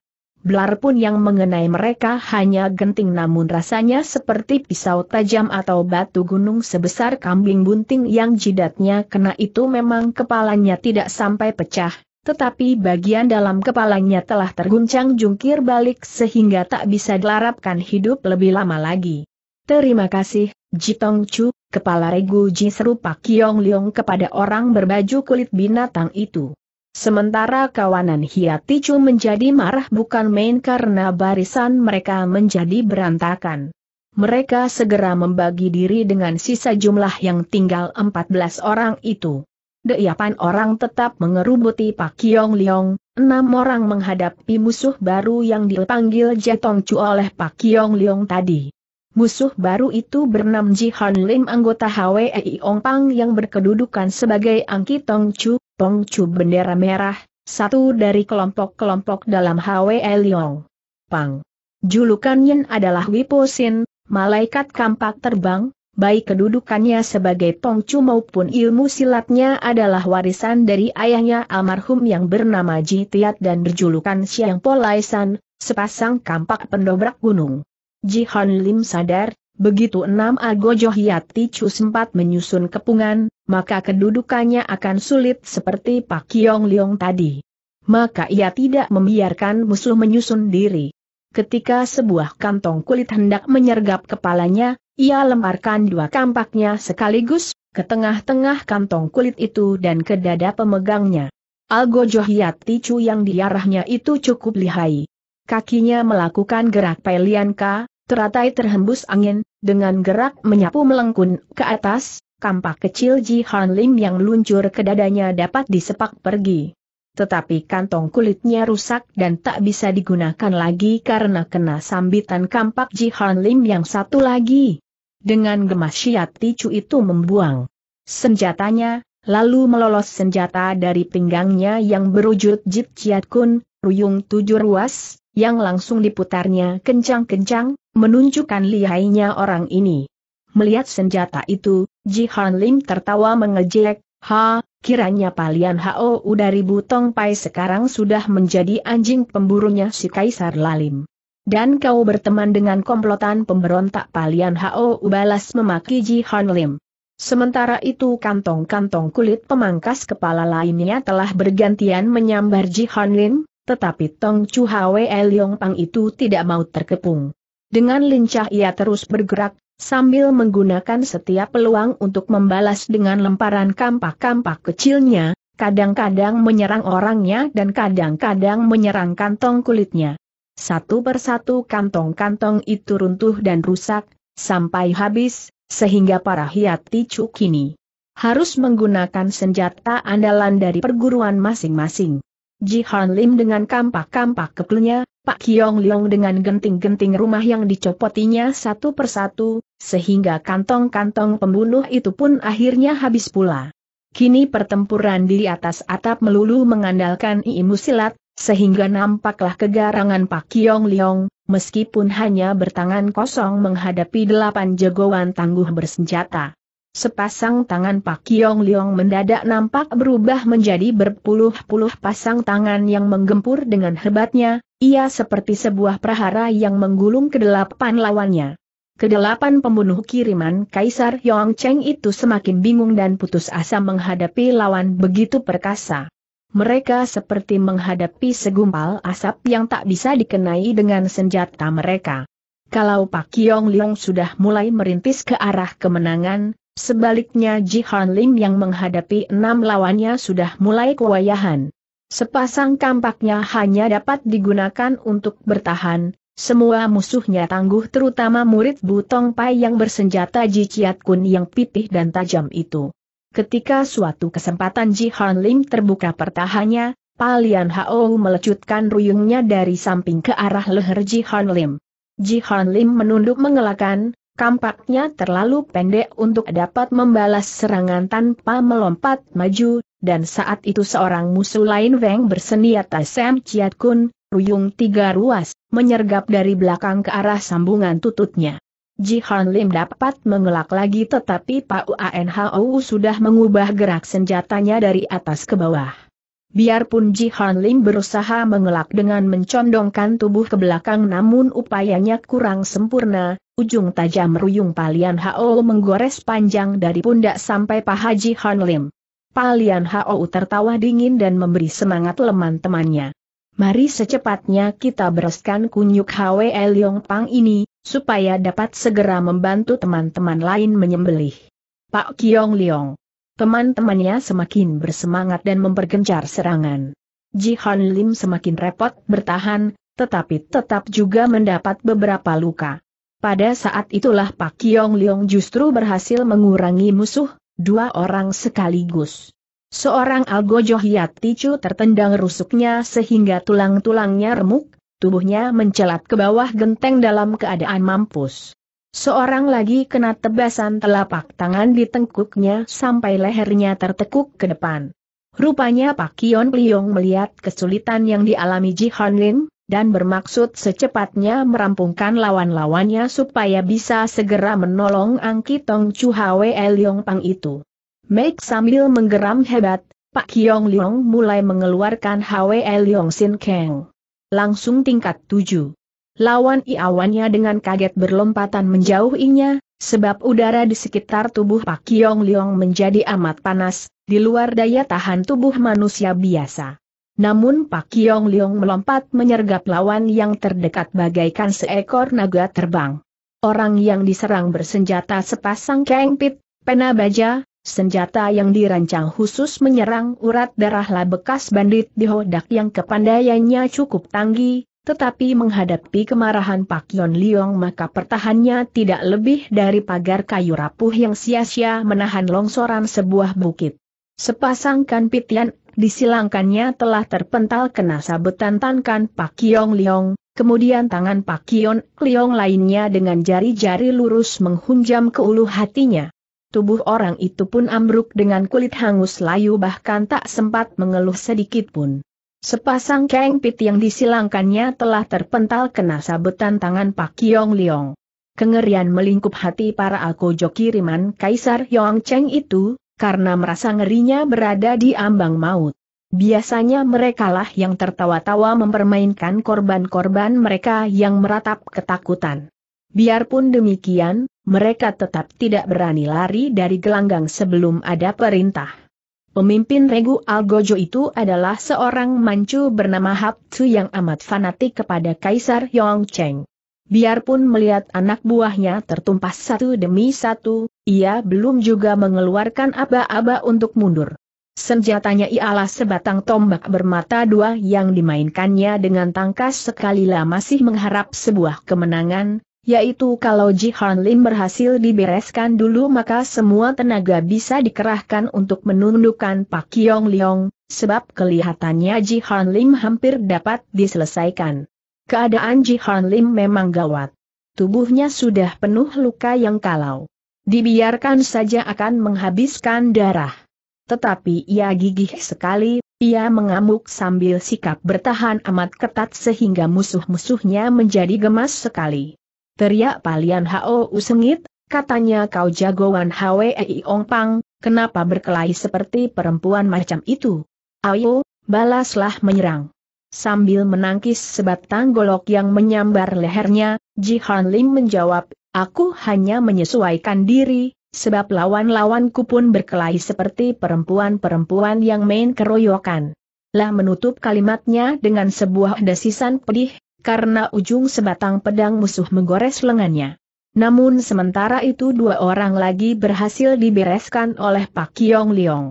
Blar pun yang mengenai mereka hanya genting namun rasanya seperti pisau tajam atau batu gunung sebesar kambing bunting yang jidatnya kena itu memang kepalanya tidak sampai pecah, tetapi bagian dalam kepalanya telah terguncang jungkir balik sehingga tak bisa dilarapkan hidup lebih lama lagi. Terima kasih, Jitong Chu, kepala regu Ji serupa Kiong Leong kepada orang berbaju kulit binatang itu. Sementara kawanan Hiaticu menjadi marah bukan main karena barisan mereka menjadi berantakan. Mereka segera membagi diri dengan sisa jumlah yang tinggal 14 orang itu. Deyapan orang tetap mengerubuti Pak Kiong Liong, enam orang menghadapi musuh baru yang dipanggil Jetong Chu oleh Pak Kiong Liong tadi. Musuh baru itu bernama Ji Lim anggota HWEI Ong Pang yang berkedudukan sebagai Angki Tong Chu, Tong Chu bendera merah, satu dari kelompok-kelompok dalam HWEI Liong Pang. Julukannya adalah Wipo Sin, malaikat kampak terbang, baik kedudukannya sebagai Tong Chu maupun ilmu silatnya adalah warisan dari ayahnya almarhum yang bernama Ji Tiat dan berjulukan Siang Polaisan, sepasang kampak pendobrak gunung. Jihan Lim sadar, begitu enam Ago Hiati Chu sempat menyusun kepungan, maka kedudukannya akan sulit seperti Pak Kiong Leong tadi. Maka ia tidak membiarkan musuh menyusun diri. Ketika sebuah kantong kulit hendak menyergap kepalanya, ia lemparkan dua kampaknya sekaligus, ke tengah-tengah kantong kulit itu dan ke dada pemegangnya. Algojo Johyat yang diarahnya itu cukup lihai. Kakinya melakukan gerak pelianka, teratai terhembus angin, dengan gerak menyapu melengkun ke atas, kampak kecil Ji Han Lim yang luncur ke dadanya dapat disepak pergi. Tetapi kantong kulitnya rusak dan tak bisa digunakan lagi karena kena sambitan kampak Ji Han Lim yang satu lagi. Dengan gemas Syiat Ticu itu membuang senjatanya, lalu melolos senjata dari pinggangnya yang berwujud Jip Ciat Kun, Ruyung Tujuh Ruas, yang langsung diputarnya kencang-kencang, menunjukkan lihainya orang ini. Melihat senjata itu, Ji Han Lim tertawa mengejek, ha, kiranya palian Hao dari Butong Pai sekarang sudah menjadi anjing pemburunya si Kaisar Lalim. Dan kau berteman dengan komplotan pemberontak palian Hao? balas memaki Ji Han Lim. Sementara itu kantong-kantong kulit pemangkas kepala lainnya telah bergantian menyambar Ji Han Lim, tetapi Tong Chu Hwe Leong Pang itu tidak mau terkepung. Dengan lincah ia terus bergerak, sambil menggunakan setiap peluang untuk membalas dengan lemparan kampak-kampak kecilnya, kadang-kadang menyerang orangnya dan kadang-kadang menyerang kantong kulitnya. Satu persatu kantong-kantong itu runtuh dan rusak, sampai habis, sehingga para hiati cuk kini harus menggunakan senjata andalan dari perguruan masing-masing. Ji Han Lim dengan kampak-kampak kepelnya, Pak Kiong Leong dengan genting-genting rumah yang dicopotinya satu persatu, sehingga kantong-kantong pembunuh itu pun akhirnya habis pula. Kini pertempuran di atas atap melulu mengandalkan ilmu silat, sehingga nampaklah kegarangan Pak Kiong Leong, meskipun hanya bertangan kosong menghadapi delapan jagoan tangguh bersenjata. Sepasang tangan Pak Kiong Liong mendadak nampak berubah menjadi berpuluh-puluh pasang tangan yang menggempur dengan hebatnya, ia seperti sebuah prahara yang menggulung kedelapan lawannya. Kedelapan pembunuh kiriman Kaisar Yong Cheng itu semakin bingung dan putus asa menghadapi lawan begitu perkasa. Mereka seperti menghadapi segumpal asap yang tak bisa dikenai dengan senjata mereka. Kalau Pak Kiong Liong sudah mulai merintis ke arah kemenangan, Sebaliknya Ji Han Lim yang menghadapi enam lawannya sudah mulai kewayahan. Sepasang kampaknya hanya dapat digunakan untuk bertahan, semua musuhnya tangguh terutama murid Butong Pai yang bersenjata Ji Kun yang pipih dan tajam itu. Ketika suatu kesempatan Ji Han Lim terbuka pertahannya, Palian Hao melecutkan ruyungnya dari samping ke arah leher Ji Han Lim. Ji Han Lim menunduk mengelakan, Kampaknya terlalu pendek untuk dapat membalas serangan tanpa melompat maju, dan saat itu seorang musuh lain Weng berseniata Sam Chiat Kun, Ruyung tiga ruas, menyergap dari belakang ke arah sambungan tututnya. Ji Han Lim dapat mengelak lagi tetapi Pak Uan Hau sudah mengubah gerak senjatanya dari atas ke bawah. Biarpun Ji Han Lim berusaha mengelak dengan mencondongkan tubuh ke belakang namun upayanya kurang sempurna, ujung tajam ruyung Palian Hao menggores panjang dari pundak sampai paha Ji Han Lim. Palian Hao tertawa dingin dan memberi semangat leman temannya. Mari secepatnya kita bereskan kunyuk Hwe Leong Pang ini, supaya dapat segera membantu teman-teman lain menyembelih. Pak Kiong Leong. Teman-temannya semakin bersemangat dan mempergencar serangan. Jihan Lim semakin repot bertahan, tetapi tetap juga mendapat beberapa luka. Pada saat itulah Pak Kiong Leong justru berhasil mengurangi musuh, dua orang sekaligus. Seorang algojoh Ticu tertendang rusuknya sehingga tulang-tulangnya remuk, tubuhnya mencelat ke bawah genteng dalam keadaan mampus. Seorang lagi kena tebasan telapak tangan di tengkuknya sampai lehernya tertekuk ke depan. Rupanya Pak Kion Liong melihat kesulitan yang dialami Ji Han Lin, dan bermaksud secepatnya merampungkan lawan-lawannya supaya bisa segera menolong Angki Tong Chu Hwe Leong Pang itu. Meg sambil menggeram hebat, Pak Kion Leong mulai mengeluarkan Hwe Leong Sin Kang. Langsung tingkat 7 lawan iawannya dengan kaget berlompatan menjauhinya, sebab udara di sekitar tubuh Pak Kiong Liong menjadi amat panas, di luar daya tahan tubuh manusia biasa. Namun Pak Kiong Liong melompat menyergap lawan yang terdekat bagaikan seekor naga terbang. Orang yang diserang bersenjata sepasang kengpit, pena baja, senjata yang dirancang khusus menyerang urat darahlah bekas bandit di hodak yang kepandaiannya cukup tanggi, tetapi menghadapi kemarahan Pak Yon Liong maka pertahannya tidak lebih dari pagar kayu rapuh yang sia-sia menahan longsoran sebuah bukit. Sepasang kan pitian, disilangkannya telah terpental kena sabetan tankan Pak Yong Liong, kemudian tangan Pak Yon Liong lainnya dengan jari-jari lurus menghunjam ke ulu hatinya. Tubuh orang itu pun ambruk dengan kulit hangus layu bahkan tak sempat mengeluh sedikit pun. Sepasang keng Pit yang disilangkannya telah terpental kena sabetan tangan Pak Yong Liong. Kengerian melingkup hati para alkojo kiriman Kaisar Yong Cheng itu, karena merasa ngerinya berada di ambang maut. Biasanya merekalah yang tertawa-tawa mempermainkan korban-korban mereka yang meratap ketakutan. Biarpun demikian, mereka tetap tidak berani lari dari gelanggang sebelum ada perintah. Pemimpin Regu Algojo itu adalah seorang mancu bernama Hap Tzu yang amat fanatik kepada Kaisar Yong Cheng. Biarpun melihat anak buahnya tertumpas satu demi satu, ia belum juga mengeluarkan aba-aba untuk mundur. Senjatanya ialah sebatang tombak bermata dua yang dimainkannya dengan tangkas sekali lah masih mengharap sebuah kemenangan, yaitu kalau Ji Han Lim berhasil dibereskan dulu maka semua tenaga bisa dikerahkan untuk menundukkan Pak Yong Leong, sebab kelihatannya Ji Han Lim hampir dapat diselesaikan. Keadaan Ji Han Lim memang gawat. Tubuhnya sudah penuh luka yang kalau dibiarkan saja akan menghabiskan darah. Tetapi ia gigih sekali, ia mengamuk sambil sikap bertahan amat ketat sehingga musuh-musuhnya menjadi gemas sekali teriak palian Hao usengit, katanya kau jagoan Hwei Ong Pang, kenapa berkelahi seperti perempuan macam itu? Ayo, balaslah menyerang. Sambil menangkis sebatang golok yang menyambar lehernya, Ji Han Lim menjawab, aku hanya menyesuaikan diri, sebab lawan-lawanku pun berkelahi seperti perempuan-perempuan yang main keroyokan. Lah menutup kalimatnya dengan sebuah desisan pedih, karena ujung sebatang pedang musuh menggores lengannya. Namun sementara itu dua orang lagi berhasil dibereskan oleh Pak Kiong Liong.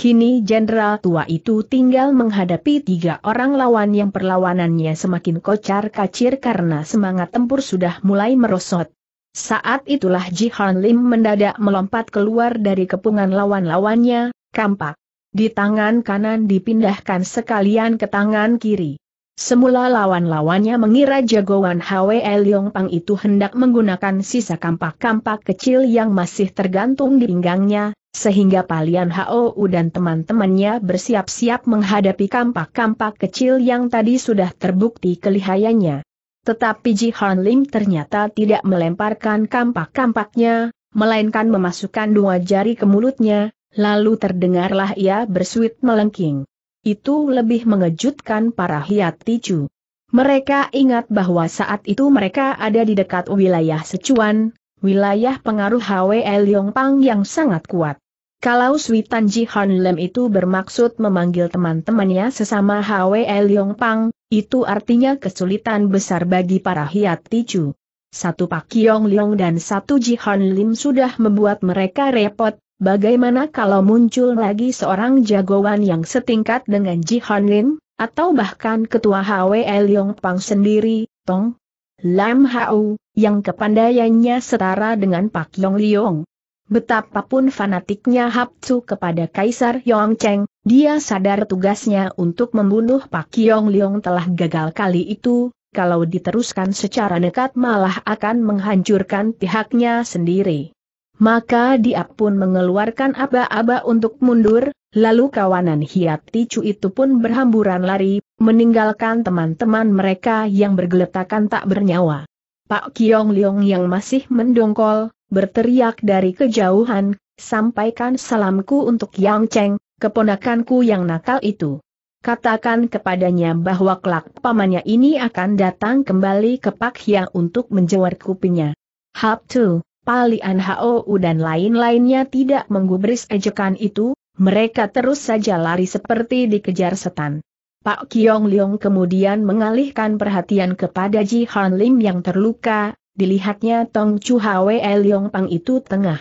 Kini jenderal tua itu tinggal menghadapi tiga orang lawan yang perlawanannya semakin kocar kacir karena semangat tempur sudah mulai merosot. Saat itulah Ji Han Lim mendadak melompat keluar dari kepungan lawan-lawannya, kampak. Di tangan kanan dipindahkan sekalian ke tangan kiri. Semula lawan-lawannya mengira jagoan Hwe Leong Pang itu hendak menggunakan sisa kampak-kampak kecil yang masih tergantung di pinggangnya, sehingga Palian Hou dan teman-temannya bersiap-siap menghadapi kampak-kampak kecil yang tadi sudah terbukti kelihayannya. Tetapi Ji Han Lim ternyata tidak melemparkan kampak-kampaknya, melainkan memasukkan dua jari ke mulutnya, lalu terdengarlah ia bersuit melengking. Itu lebih mengejutkan para hiat ticu. Mereka ingat bahwa saat itu mereka ada di dekat wilayah Secuan, wilayah pengaruh HWL Pang yang sangat kuat. Kalau Sui Ji Han Lem itu bermaksud memanggil teman-temannya sesama HWL Pang, itu artinya kesulitan besar bagi para hiat ticu. Satu Pak Yong Leong dan satu Ji Han Lim sudah membuat mereka repot, Bagaimana kalau muncul lagi seorang jagoan yang setingkat dengan Ji Han Lin, atau bahkan ketua HW Yong Pang sendiri, Tong Lam Hau, yang kepandaiannya setara dengan Pak Yong Liong. Betapapun fanatiknya Hap Hapsu kepada Kaisar Yong Cheng, dia sadar tugasnya untuk membunuh Pak Yong Liong telah gagal kali itu, kalau diteruskan secara nekat malah akan menghancurkan pihaknya sendiri. Maka dia pun mengeluarkan aba-aba untuk mundur, lalu kawanan hiat ticu itu pun berhamburan lari, meninggalkan teman-teman mereka yang bergeletakan tak bernyawa. Pak Kiong Leong yang masih mendongkol, berteriak dari kejauhan, sampaikan salamku untuk Yang Cheng, keponakanku yang nakal itu. Katakan kepadanya bahwa kelak pamannya ini akan datang kembali ke Pak Hia untuk menjawar kupinya. Hap tuh. Pali HOU dan lain-lainnya tidak menggubris ejekan itu, mereka terus saja lari seperti dikejar setan. Pak Kiong Leong kemudian mengalihkan perhatian kepada Ji Han Lim yang terluka, dilihatnya Tong Chu Hwe Leong Pang itu tengah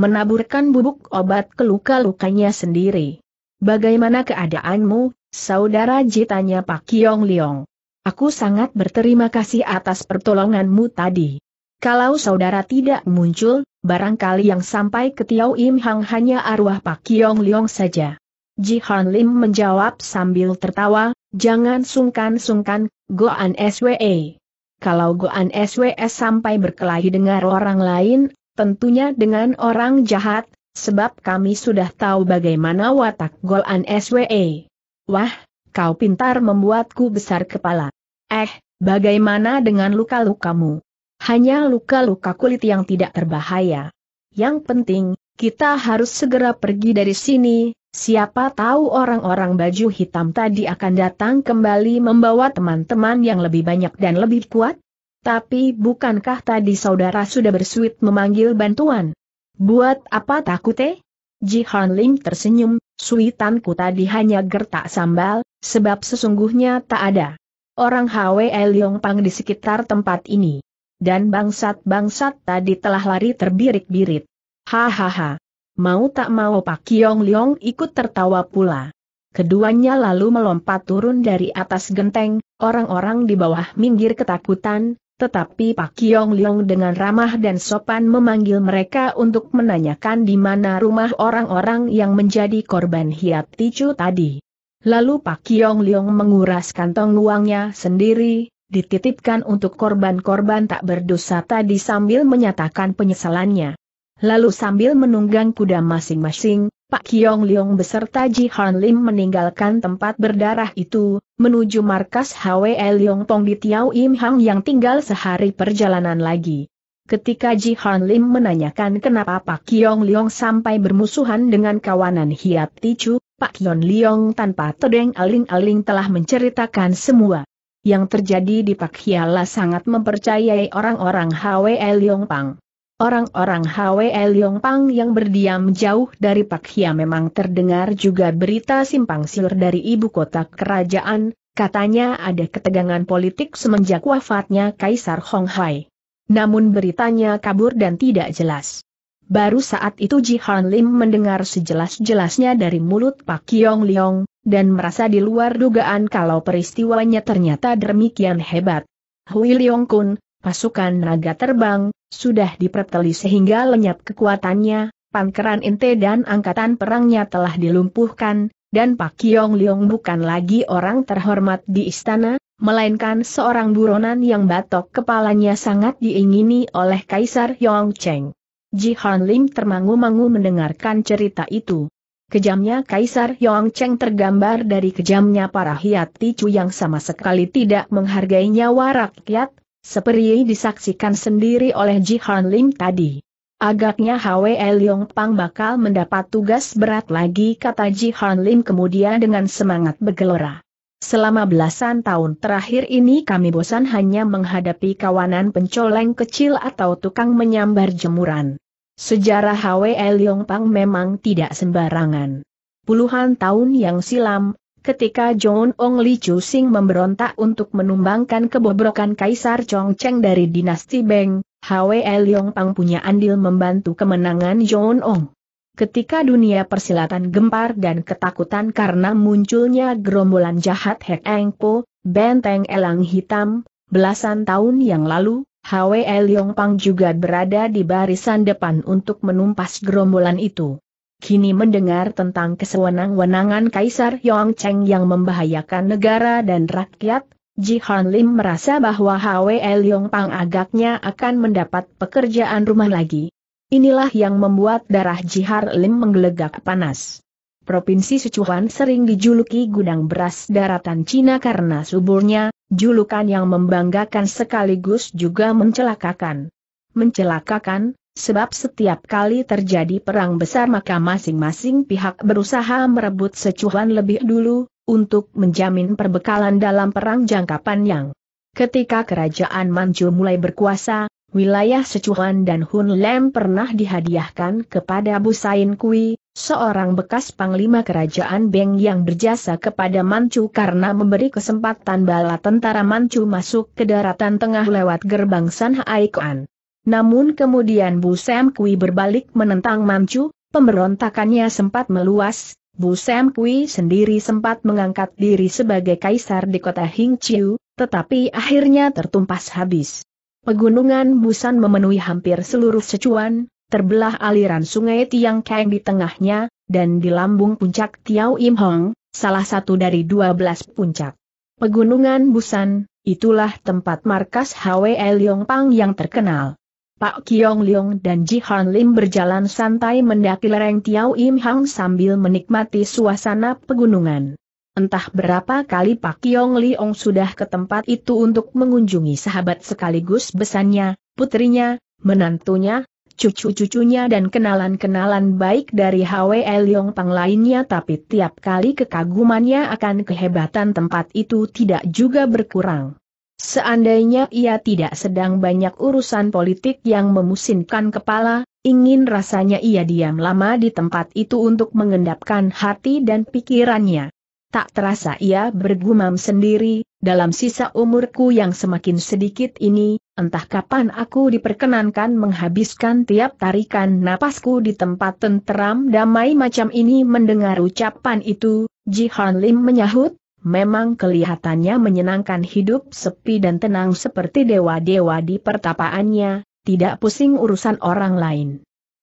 menaburkan bubuk obat ke luka-lukanya sendiri. Bagaimana keadaanmu, saudara Ji tanya Pak Kiong Leong. Aku sangat berterima kasih atas pertolonganmu tadi. Kalau saudara tidak muncul, barangkali yang sampai ke Tiau Im Hang hanya arwah Pak Kiong Liong saja. Ji Han Lim menjawab sambil tertawa, jangan sungkan-sungkan, Goan SWE. Kalau Goan SWE sampai berkelahi dengan orang lain, tentunya dengan orang jahat, sebab kami sudah tahu bagaimana watak Goan SWE. Wah, kau pintar membuatku besar kepala. Eh, bagaimana dengan luka-lukamu? Hanya luka-luka kulit yang tidak terbahaya. Yang penting, kita harus segera pergi dari sini, siapa tahu orang-orang baju hitam tadi akan datang kembali membawa teman-teman yang lebih banyak dan lebih kuat? Tapi bukankah tadi saudara sudah bersuit memanggil bantuan? Buat apa takut eh? Ji Jihan Lim tersenyum, suitanku tadi hanya gertak sambal, sebab sesungguhnya tak ada orang Hwe Yong Pang di sekitar tempat ini dan bangsat-bangsat tadi telah lari terbirit birit Hahaha. Mau tak mau Pak Kiong Leong ikut tertawa pula. Keduanya lalu melompat turun dari atas genteng, orang-orang di bawah minggir ketakutan, tetapi Pak Kiong Leong dengan ramah dan sopan memanggil mereka untuk menanyakan di mana rumah orang-orang yang menjadi korban hiat ticu tadi. Lalu Pak Kiong Leong menguras kantong uangnya sendiri, dititipkan untuk korban-korban tak berdosa tadi sambil menyatakan penyesalannya. Lalu sambil menunggang kuda masing-masing, Pak Kiong Leong beserta Ji Han Lim meninggalkan tempat berdarah itu, menuju markas HWE Leong Tong di Tiao Im Hang yang tinggal sehari perjalanan lagi. Ketika Ji Han Lim menanyakan kenapa Pak Kiong Leong sampai bermusuhan dengan kawanan Hiap Ticu, Pak Kiong Leong tanpa tedeng aling-aling telah menceritakan semua yang terjadi di Hiala sangat mempercayai orang-orang HWE Liongpang. Orang-orang HWE Liongpang yang berdiam jauh dari Pakhia memang terdengar juga berita simpang siur dari ibu kota kerajaan, katanya ada ketegangan politik semenjak wafatnya Kaisar Honghai. Namun beritanya kabur dan tidak jelas. Baru saat itu Ji Han Lim mendengar sejelas-jelasnya dari mulut Pak Kiong Leong, dan merasa di luar dugaan kalau peristiwanya ternyata demikian hebat. Hui Leong Kun, pasukan naga terbang, sudah diperteli sehingga lenyap kekuatannya, pangkeran Inte dan angkatan perangnya telah dilumpuhkan, dan Pak Kiong Leong bukan lagi orang terhormat di istana, melainkan seorang buronan yang batok kepalanya sangat diingini oleh Kaisar Yong Cheng. Ji Han Lim termangu-mangu mendengarkan cerita itu. Kejamnya Kaisar Yong Cheng tergambar dari kejamnya para hiat ticu yang sama sekali tidak menghargai nyawa rakyat, seperti disaksikan sendiri oleh Ji Han Lim tadi. Agaknya Hwe Leong Pang bakal mendapat tugas berat lagi kata Ji Han Lim kemudian dengan semangat bergelora. Selama belasan tahun terakhir ini kami bosan hanya menghadapi kawanan pencoleng kecil atau tukang menyambar jemuran. Sejarah Hwe Leong Pang memang tidak sembarangan. Puluhan tahun yang silam, ketika John Ong Li Chu Sing memberontak untuk menumbangkan kebobrokan Kaisar Chong Cheng dari dinasti Beng, Hwe Leong Pang punya andil membantu kemenangan John Ong. Ketika dunia persilatan gempar dan ketakutan karena munculnya gerombolan jahat Hek Eng Po, Benteng Elang Hitam, belasan tahun yang lalu, Hwe Leong Pang juga berada di barisan depan untuk menumpas gerombolan itu. Kini mendengar tentang kesewenang-wenangan Kaisar Yong Cheng yang membahayakan negara dan rakyat, Ji Han Lim merasa bahwa Hwe Leong Pang agaknya akan mendapat pekerjaan rumah lagi. Inilah yang membuat darah Ji Han Lim menggelegak panas. Provinsi Sichuan sering dijuluki gudang beras daratan Cina karena suburnya, Julukan yang membanggakan sekaligus juga mencelakakan. Mencelakakan, sebab setiap kali terjadi perang besar maka masing-masing pihak berusaha merebut secuhan lebih dulu, untuk menjamin perbekalan dalam perang jangka panjang. Ketika kerajaan Manchu mulai berkuasa, wilayah Secuhan dan Hun Lem pernah dihadiahkan kepada Busain Kui, seorang bekas panglima kerajaan Beng yang berjasa kepada Manchu karena memberi kesempatan bala tentara Manchu masuk ke daratan tengah lewat gerbang San Haikuan. Namun kemudian Bu Sam Kui berbalik menentang Manchu, pemberontakannya sempat meluas, Bu Sam Kui sendiri sempat mengangkat diri sebagai kaisar di kota Hingqiu, tetapi akhirnya tertumpas habis. Pegunungan Busan memenuhi hampir seluruh Secuan, terbelah aliran sungai Tiang Kang di tengahnya, dan di lambung puncak Tiao Im Hong, salah satu dari 12 puncak. Pegunungan Busan, itulah tempat markas HW Liong Pang yang terkenal. Pak Kiong Liong dan Ji Han Lim berjalan santai mendaki lereng Tiao Im Hong sambil menikmati suasana pegunungan. Entah berapa kali Pak Kiong Liong sudah ke tempat itu untuk mengunjungi sahabat sekaligus besannya, putrinya, menantunya, cucu-cucunya dan kenalan-kenalan baik dari HWL Yongpang lainnya tapi tiap kali kekagumannya akan kehebatan tempat itu tidak juga berkurang. Seandainya ia tidak sedang banyak urusan politik yang memusinkan kepala, ingin rasanya ia diam lama di tempat itu untuk mengendapkan hati dan pikirannya. Tak terasa ia bergumam sendiri, dalam sisa umurku yang semakin sedikit ini, entah kapan aku diperkenankan menghabiskan tiap tarikan napasku di tempat tenteram damai macam ini mendengar ucapan itu, Han Lim menyahut, memang kelihatannya menyenangkan hidup sepi dan tenang seperti dewa-dewa di pertapaannya, tidak pusing urusan orang lain.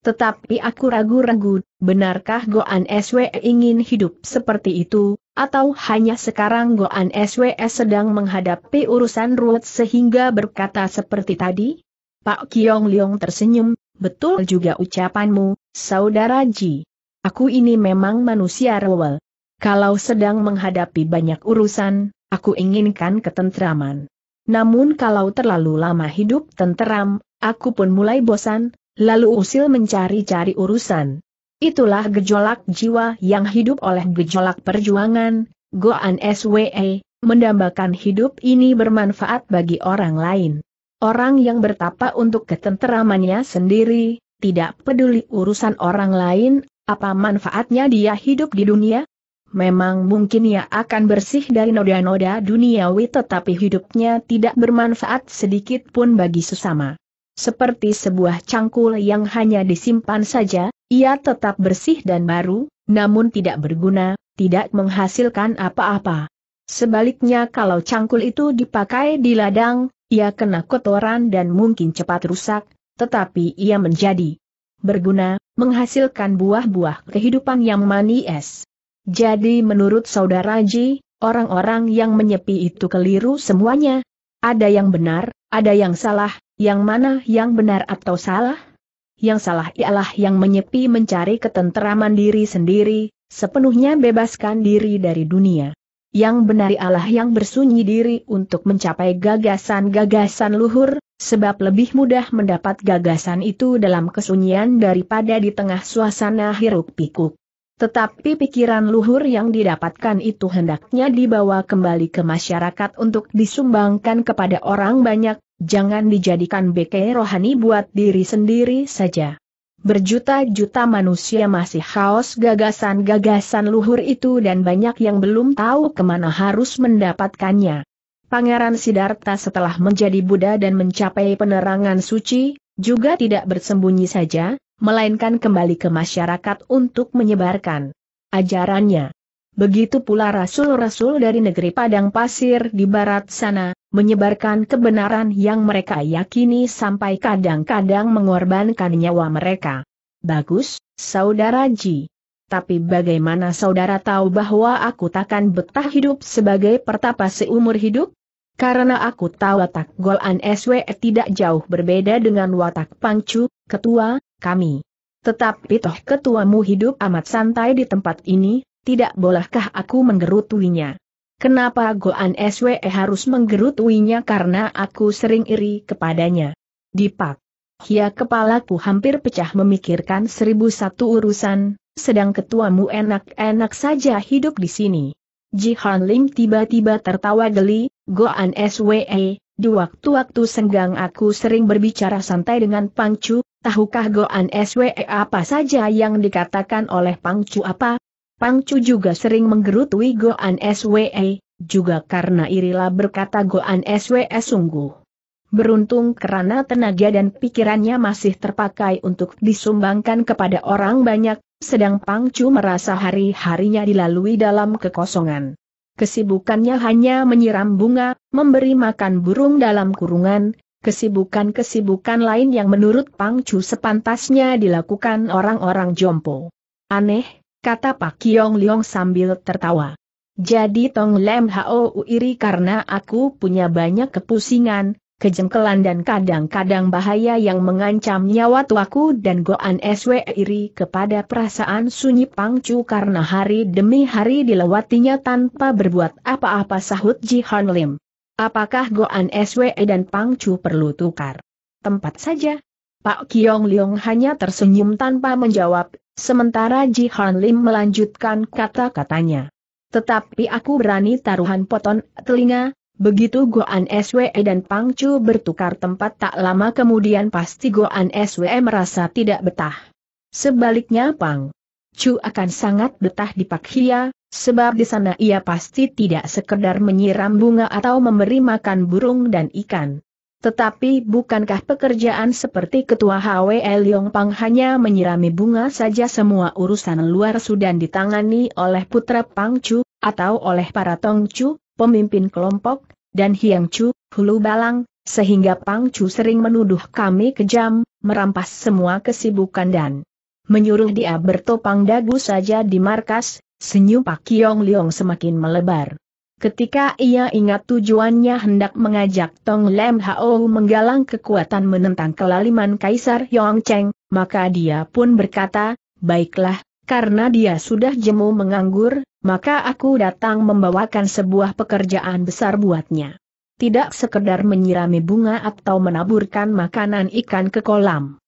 Tetapi aku ragu-ragu, benarkah Goan SW ingin hidup seperti itu, atau hanya sekarang Goan SWS sedang menghadapi urusan ruwet sehingga berkata seperti tadi? Pak Kiong Leong tersenyum, betul juga ucapanmu, Saudara Ji. Aku ini memang manusia rewel. Kalau sedang menghadapi banyak urusan, aku inginkan ketentraman. Namun kalau terlalu lama hidup tenteram, aku pun mulai bosan, lalu usil mencari-cari urusan. Itulah gejolak jiwa yang hidup oleh gejolak perjuangan, Goan SWE, mendambakan hidup ini bermanfaat bagi orang lain. Orang yang bertapa untuk ketenteramannya sendiri, tidak peduli urusan orang lain, apa manfaatnya dia hidup di dunia? Memang mungkin ia akan bersih dari noda-noda duniawi tetapi hidupnya tidak bermanfaat sedikit pun bagi sesama. Seperti sebuah cangkul yang hanya disimpan saja, ia tetap bersih dan baru, namun tidak berguna, tidak menghasilkan apa-apa. Sebaliknya kalau cangkul itu dipakai di ladang, ia kena kotoran dan mungkin cepat rusak, tetapi ia menjadi berguna, menghasilkan buah-buah kehidupan yang manis. Jadi menurut saudara Ji, orang-orang yang menyepi itu keliru semuanya. Ada yang benar, ada yang salah, yang mana yang benar atau salah? yang salah ialah yang menyepi mencari ketenteraman diri sendiri, sepenuhnya bebaskan diri dari dunia. Yang benar ialah yang bersunyi diri untuk mencapai gagasan-gagasan luhur, sebab lebih mudah mendapat gagasan itu dalam kesunyian daripada di tengah suasana hiruk pikuk. Tetapi pikiran luhur yang didapatkan itu hendaknya dibawa kembali ke masyarakat untuk disumbangkan kepada orang banyak, Jangan dijadikan beke rohani buat diri sendiri saja. Berjuta-juta manusia masih haus gagasan-gagasan luhur itu dan banyak yang belum tahu kemana harus mendapatkannya. Pangeran Sidarta setelah menjadi Buddha dan mencapai penerangan suci, juga tidak bersembunyi saja, melainkan kembali ke masyarakat untuk menyebarkan ajarannya. Begitu pula rasul-rasul dari negeri padang pasir di barat sana, menyebarkan kebenaran yang mereka yakini sampai kadang-kadang mengorbankan nyawa mereka. Bagus, Saudara Ji. Tapi bagaimana saudara tahu bahwa aku takkan betah hidup sebagai pertapa seumur hidup? Karena aku tahu watak Golan SW tidak jauh berbeda dengan watak Pangcu, ketua, kami. Tetapi toh ketuamu hidup amat santai di tempat ini, tidak bolehkah aku menggerutuinya? Kenapa Goan SWE harus menggerutuinya karena aku sering iri kepadanya. Dipak. Hia kepalaku hampir pecah memikirkan seribu satu urusan, sedang ketuamu enak-enak saja hidup di sini. Ji Han Lim tiba-tiba tertawa geli, Goan SWE, di waktu-waktu senggang aku sering berbicara santai dengan Pangcu, tahukah Goan SWE apa saja yang dikatakan oleh Pangcu apa? Pangcu juga sering menggerutui Goan SWE, juga karena irilah berkata Goan SWE sungguh. Beruntung karena tenaga dan pikirannya masih terpakai untuk disumbangkan kepada orang banyak, sedang Pangcu merasa hari-harinya dilalui dalam kekosongan. Kesibukannya hanya menyiram bunga, memberi makan burung dalam kurungan, kesibukan-kesibukan lain yang menurut Pangcu sepantasnya dilakukan orang-orang jompo. Aneh, kata Pak Kiong Liong sambil tertawa. Jadi Tong Lem Hao iri karena aku punya banyak kepusingan, kejengkelan dan kadang-kadang bahaya yang mengancam nyawa tuaku dan Goan SW iri kepada perasaan sunyi pangcu karena hari demi hari dilewatinya tanpa berbuat apa-apa sahut Ji Han Lim. Apakah Goan SW dan pangcu perlu tukar? Tempat saja. Pak Kiong Leong hanya tersenyum tanpa menjawab, Sementara Ji Han Lim melanjutkan kata-katanya. Tetapi aku berani taruhan poton telinga, begitu Goan SWE dan Pang Chu bertukar tempat tak lama kemudian pasti Goan SWE merasa tidak betah. Sebaliknya Pang Chu akan sangat betah di Pak Hia, sebab di sana ia pasti tidak sekedar menyiram bunga atau memberi makan burung dan ikan. Tetapi bukankah pekerjaan seperti Ketua HW Leong Pang hanya menyirami bunga saja semua urusan luar Sudan ditangani oleh putra Pang Chu, atau oleh para Tong Chu, pemimpin kelompok, dan Hiang Chu, Hulu Balang, sehingga Pang Chu sering menuduh kami kejam, merampas semua kesibukan dan menyuruh dia bertopang dagu saja di markas, senyum Pak Kiong Liong semakin melebar. Ketika ia ingat tujuannya hendak mengajak Tong Lem Hao menggalang kekuatan menentang kelaliman Kaisar Yong Cheng, maka dia pun berkata, baiklah, karena dia sudah jemu menganggur, maka aku datang membawakan sebuah pekerjaan besar buatnya. Tidak sekedar menyirami bunga atau menaburkan makanan ikan ke kolam.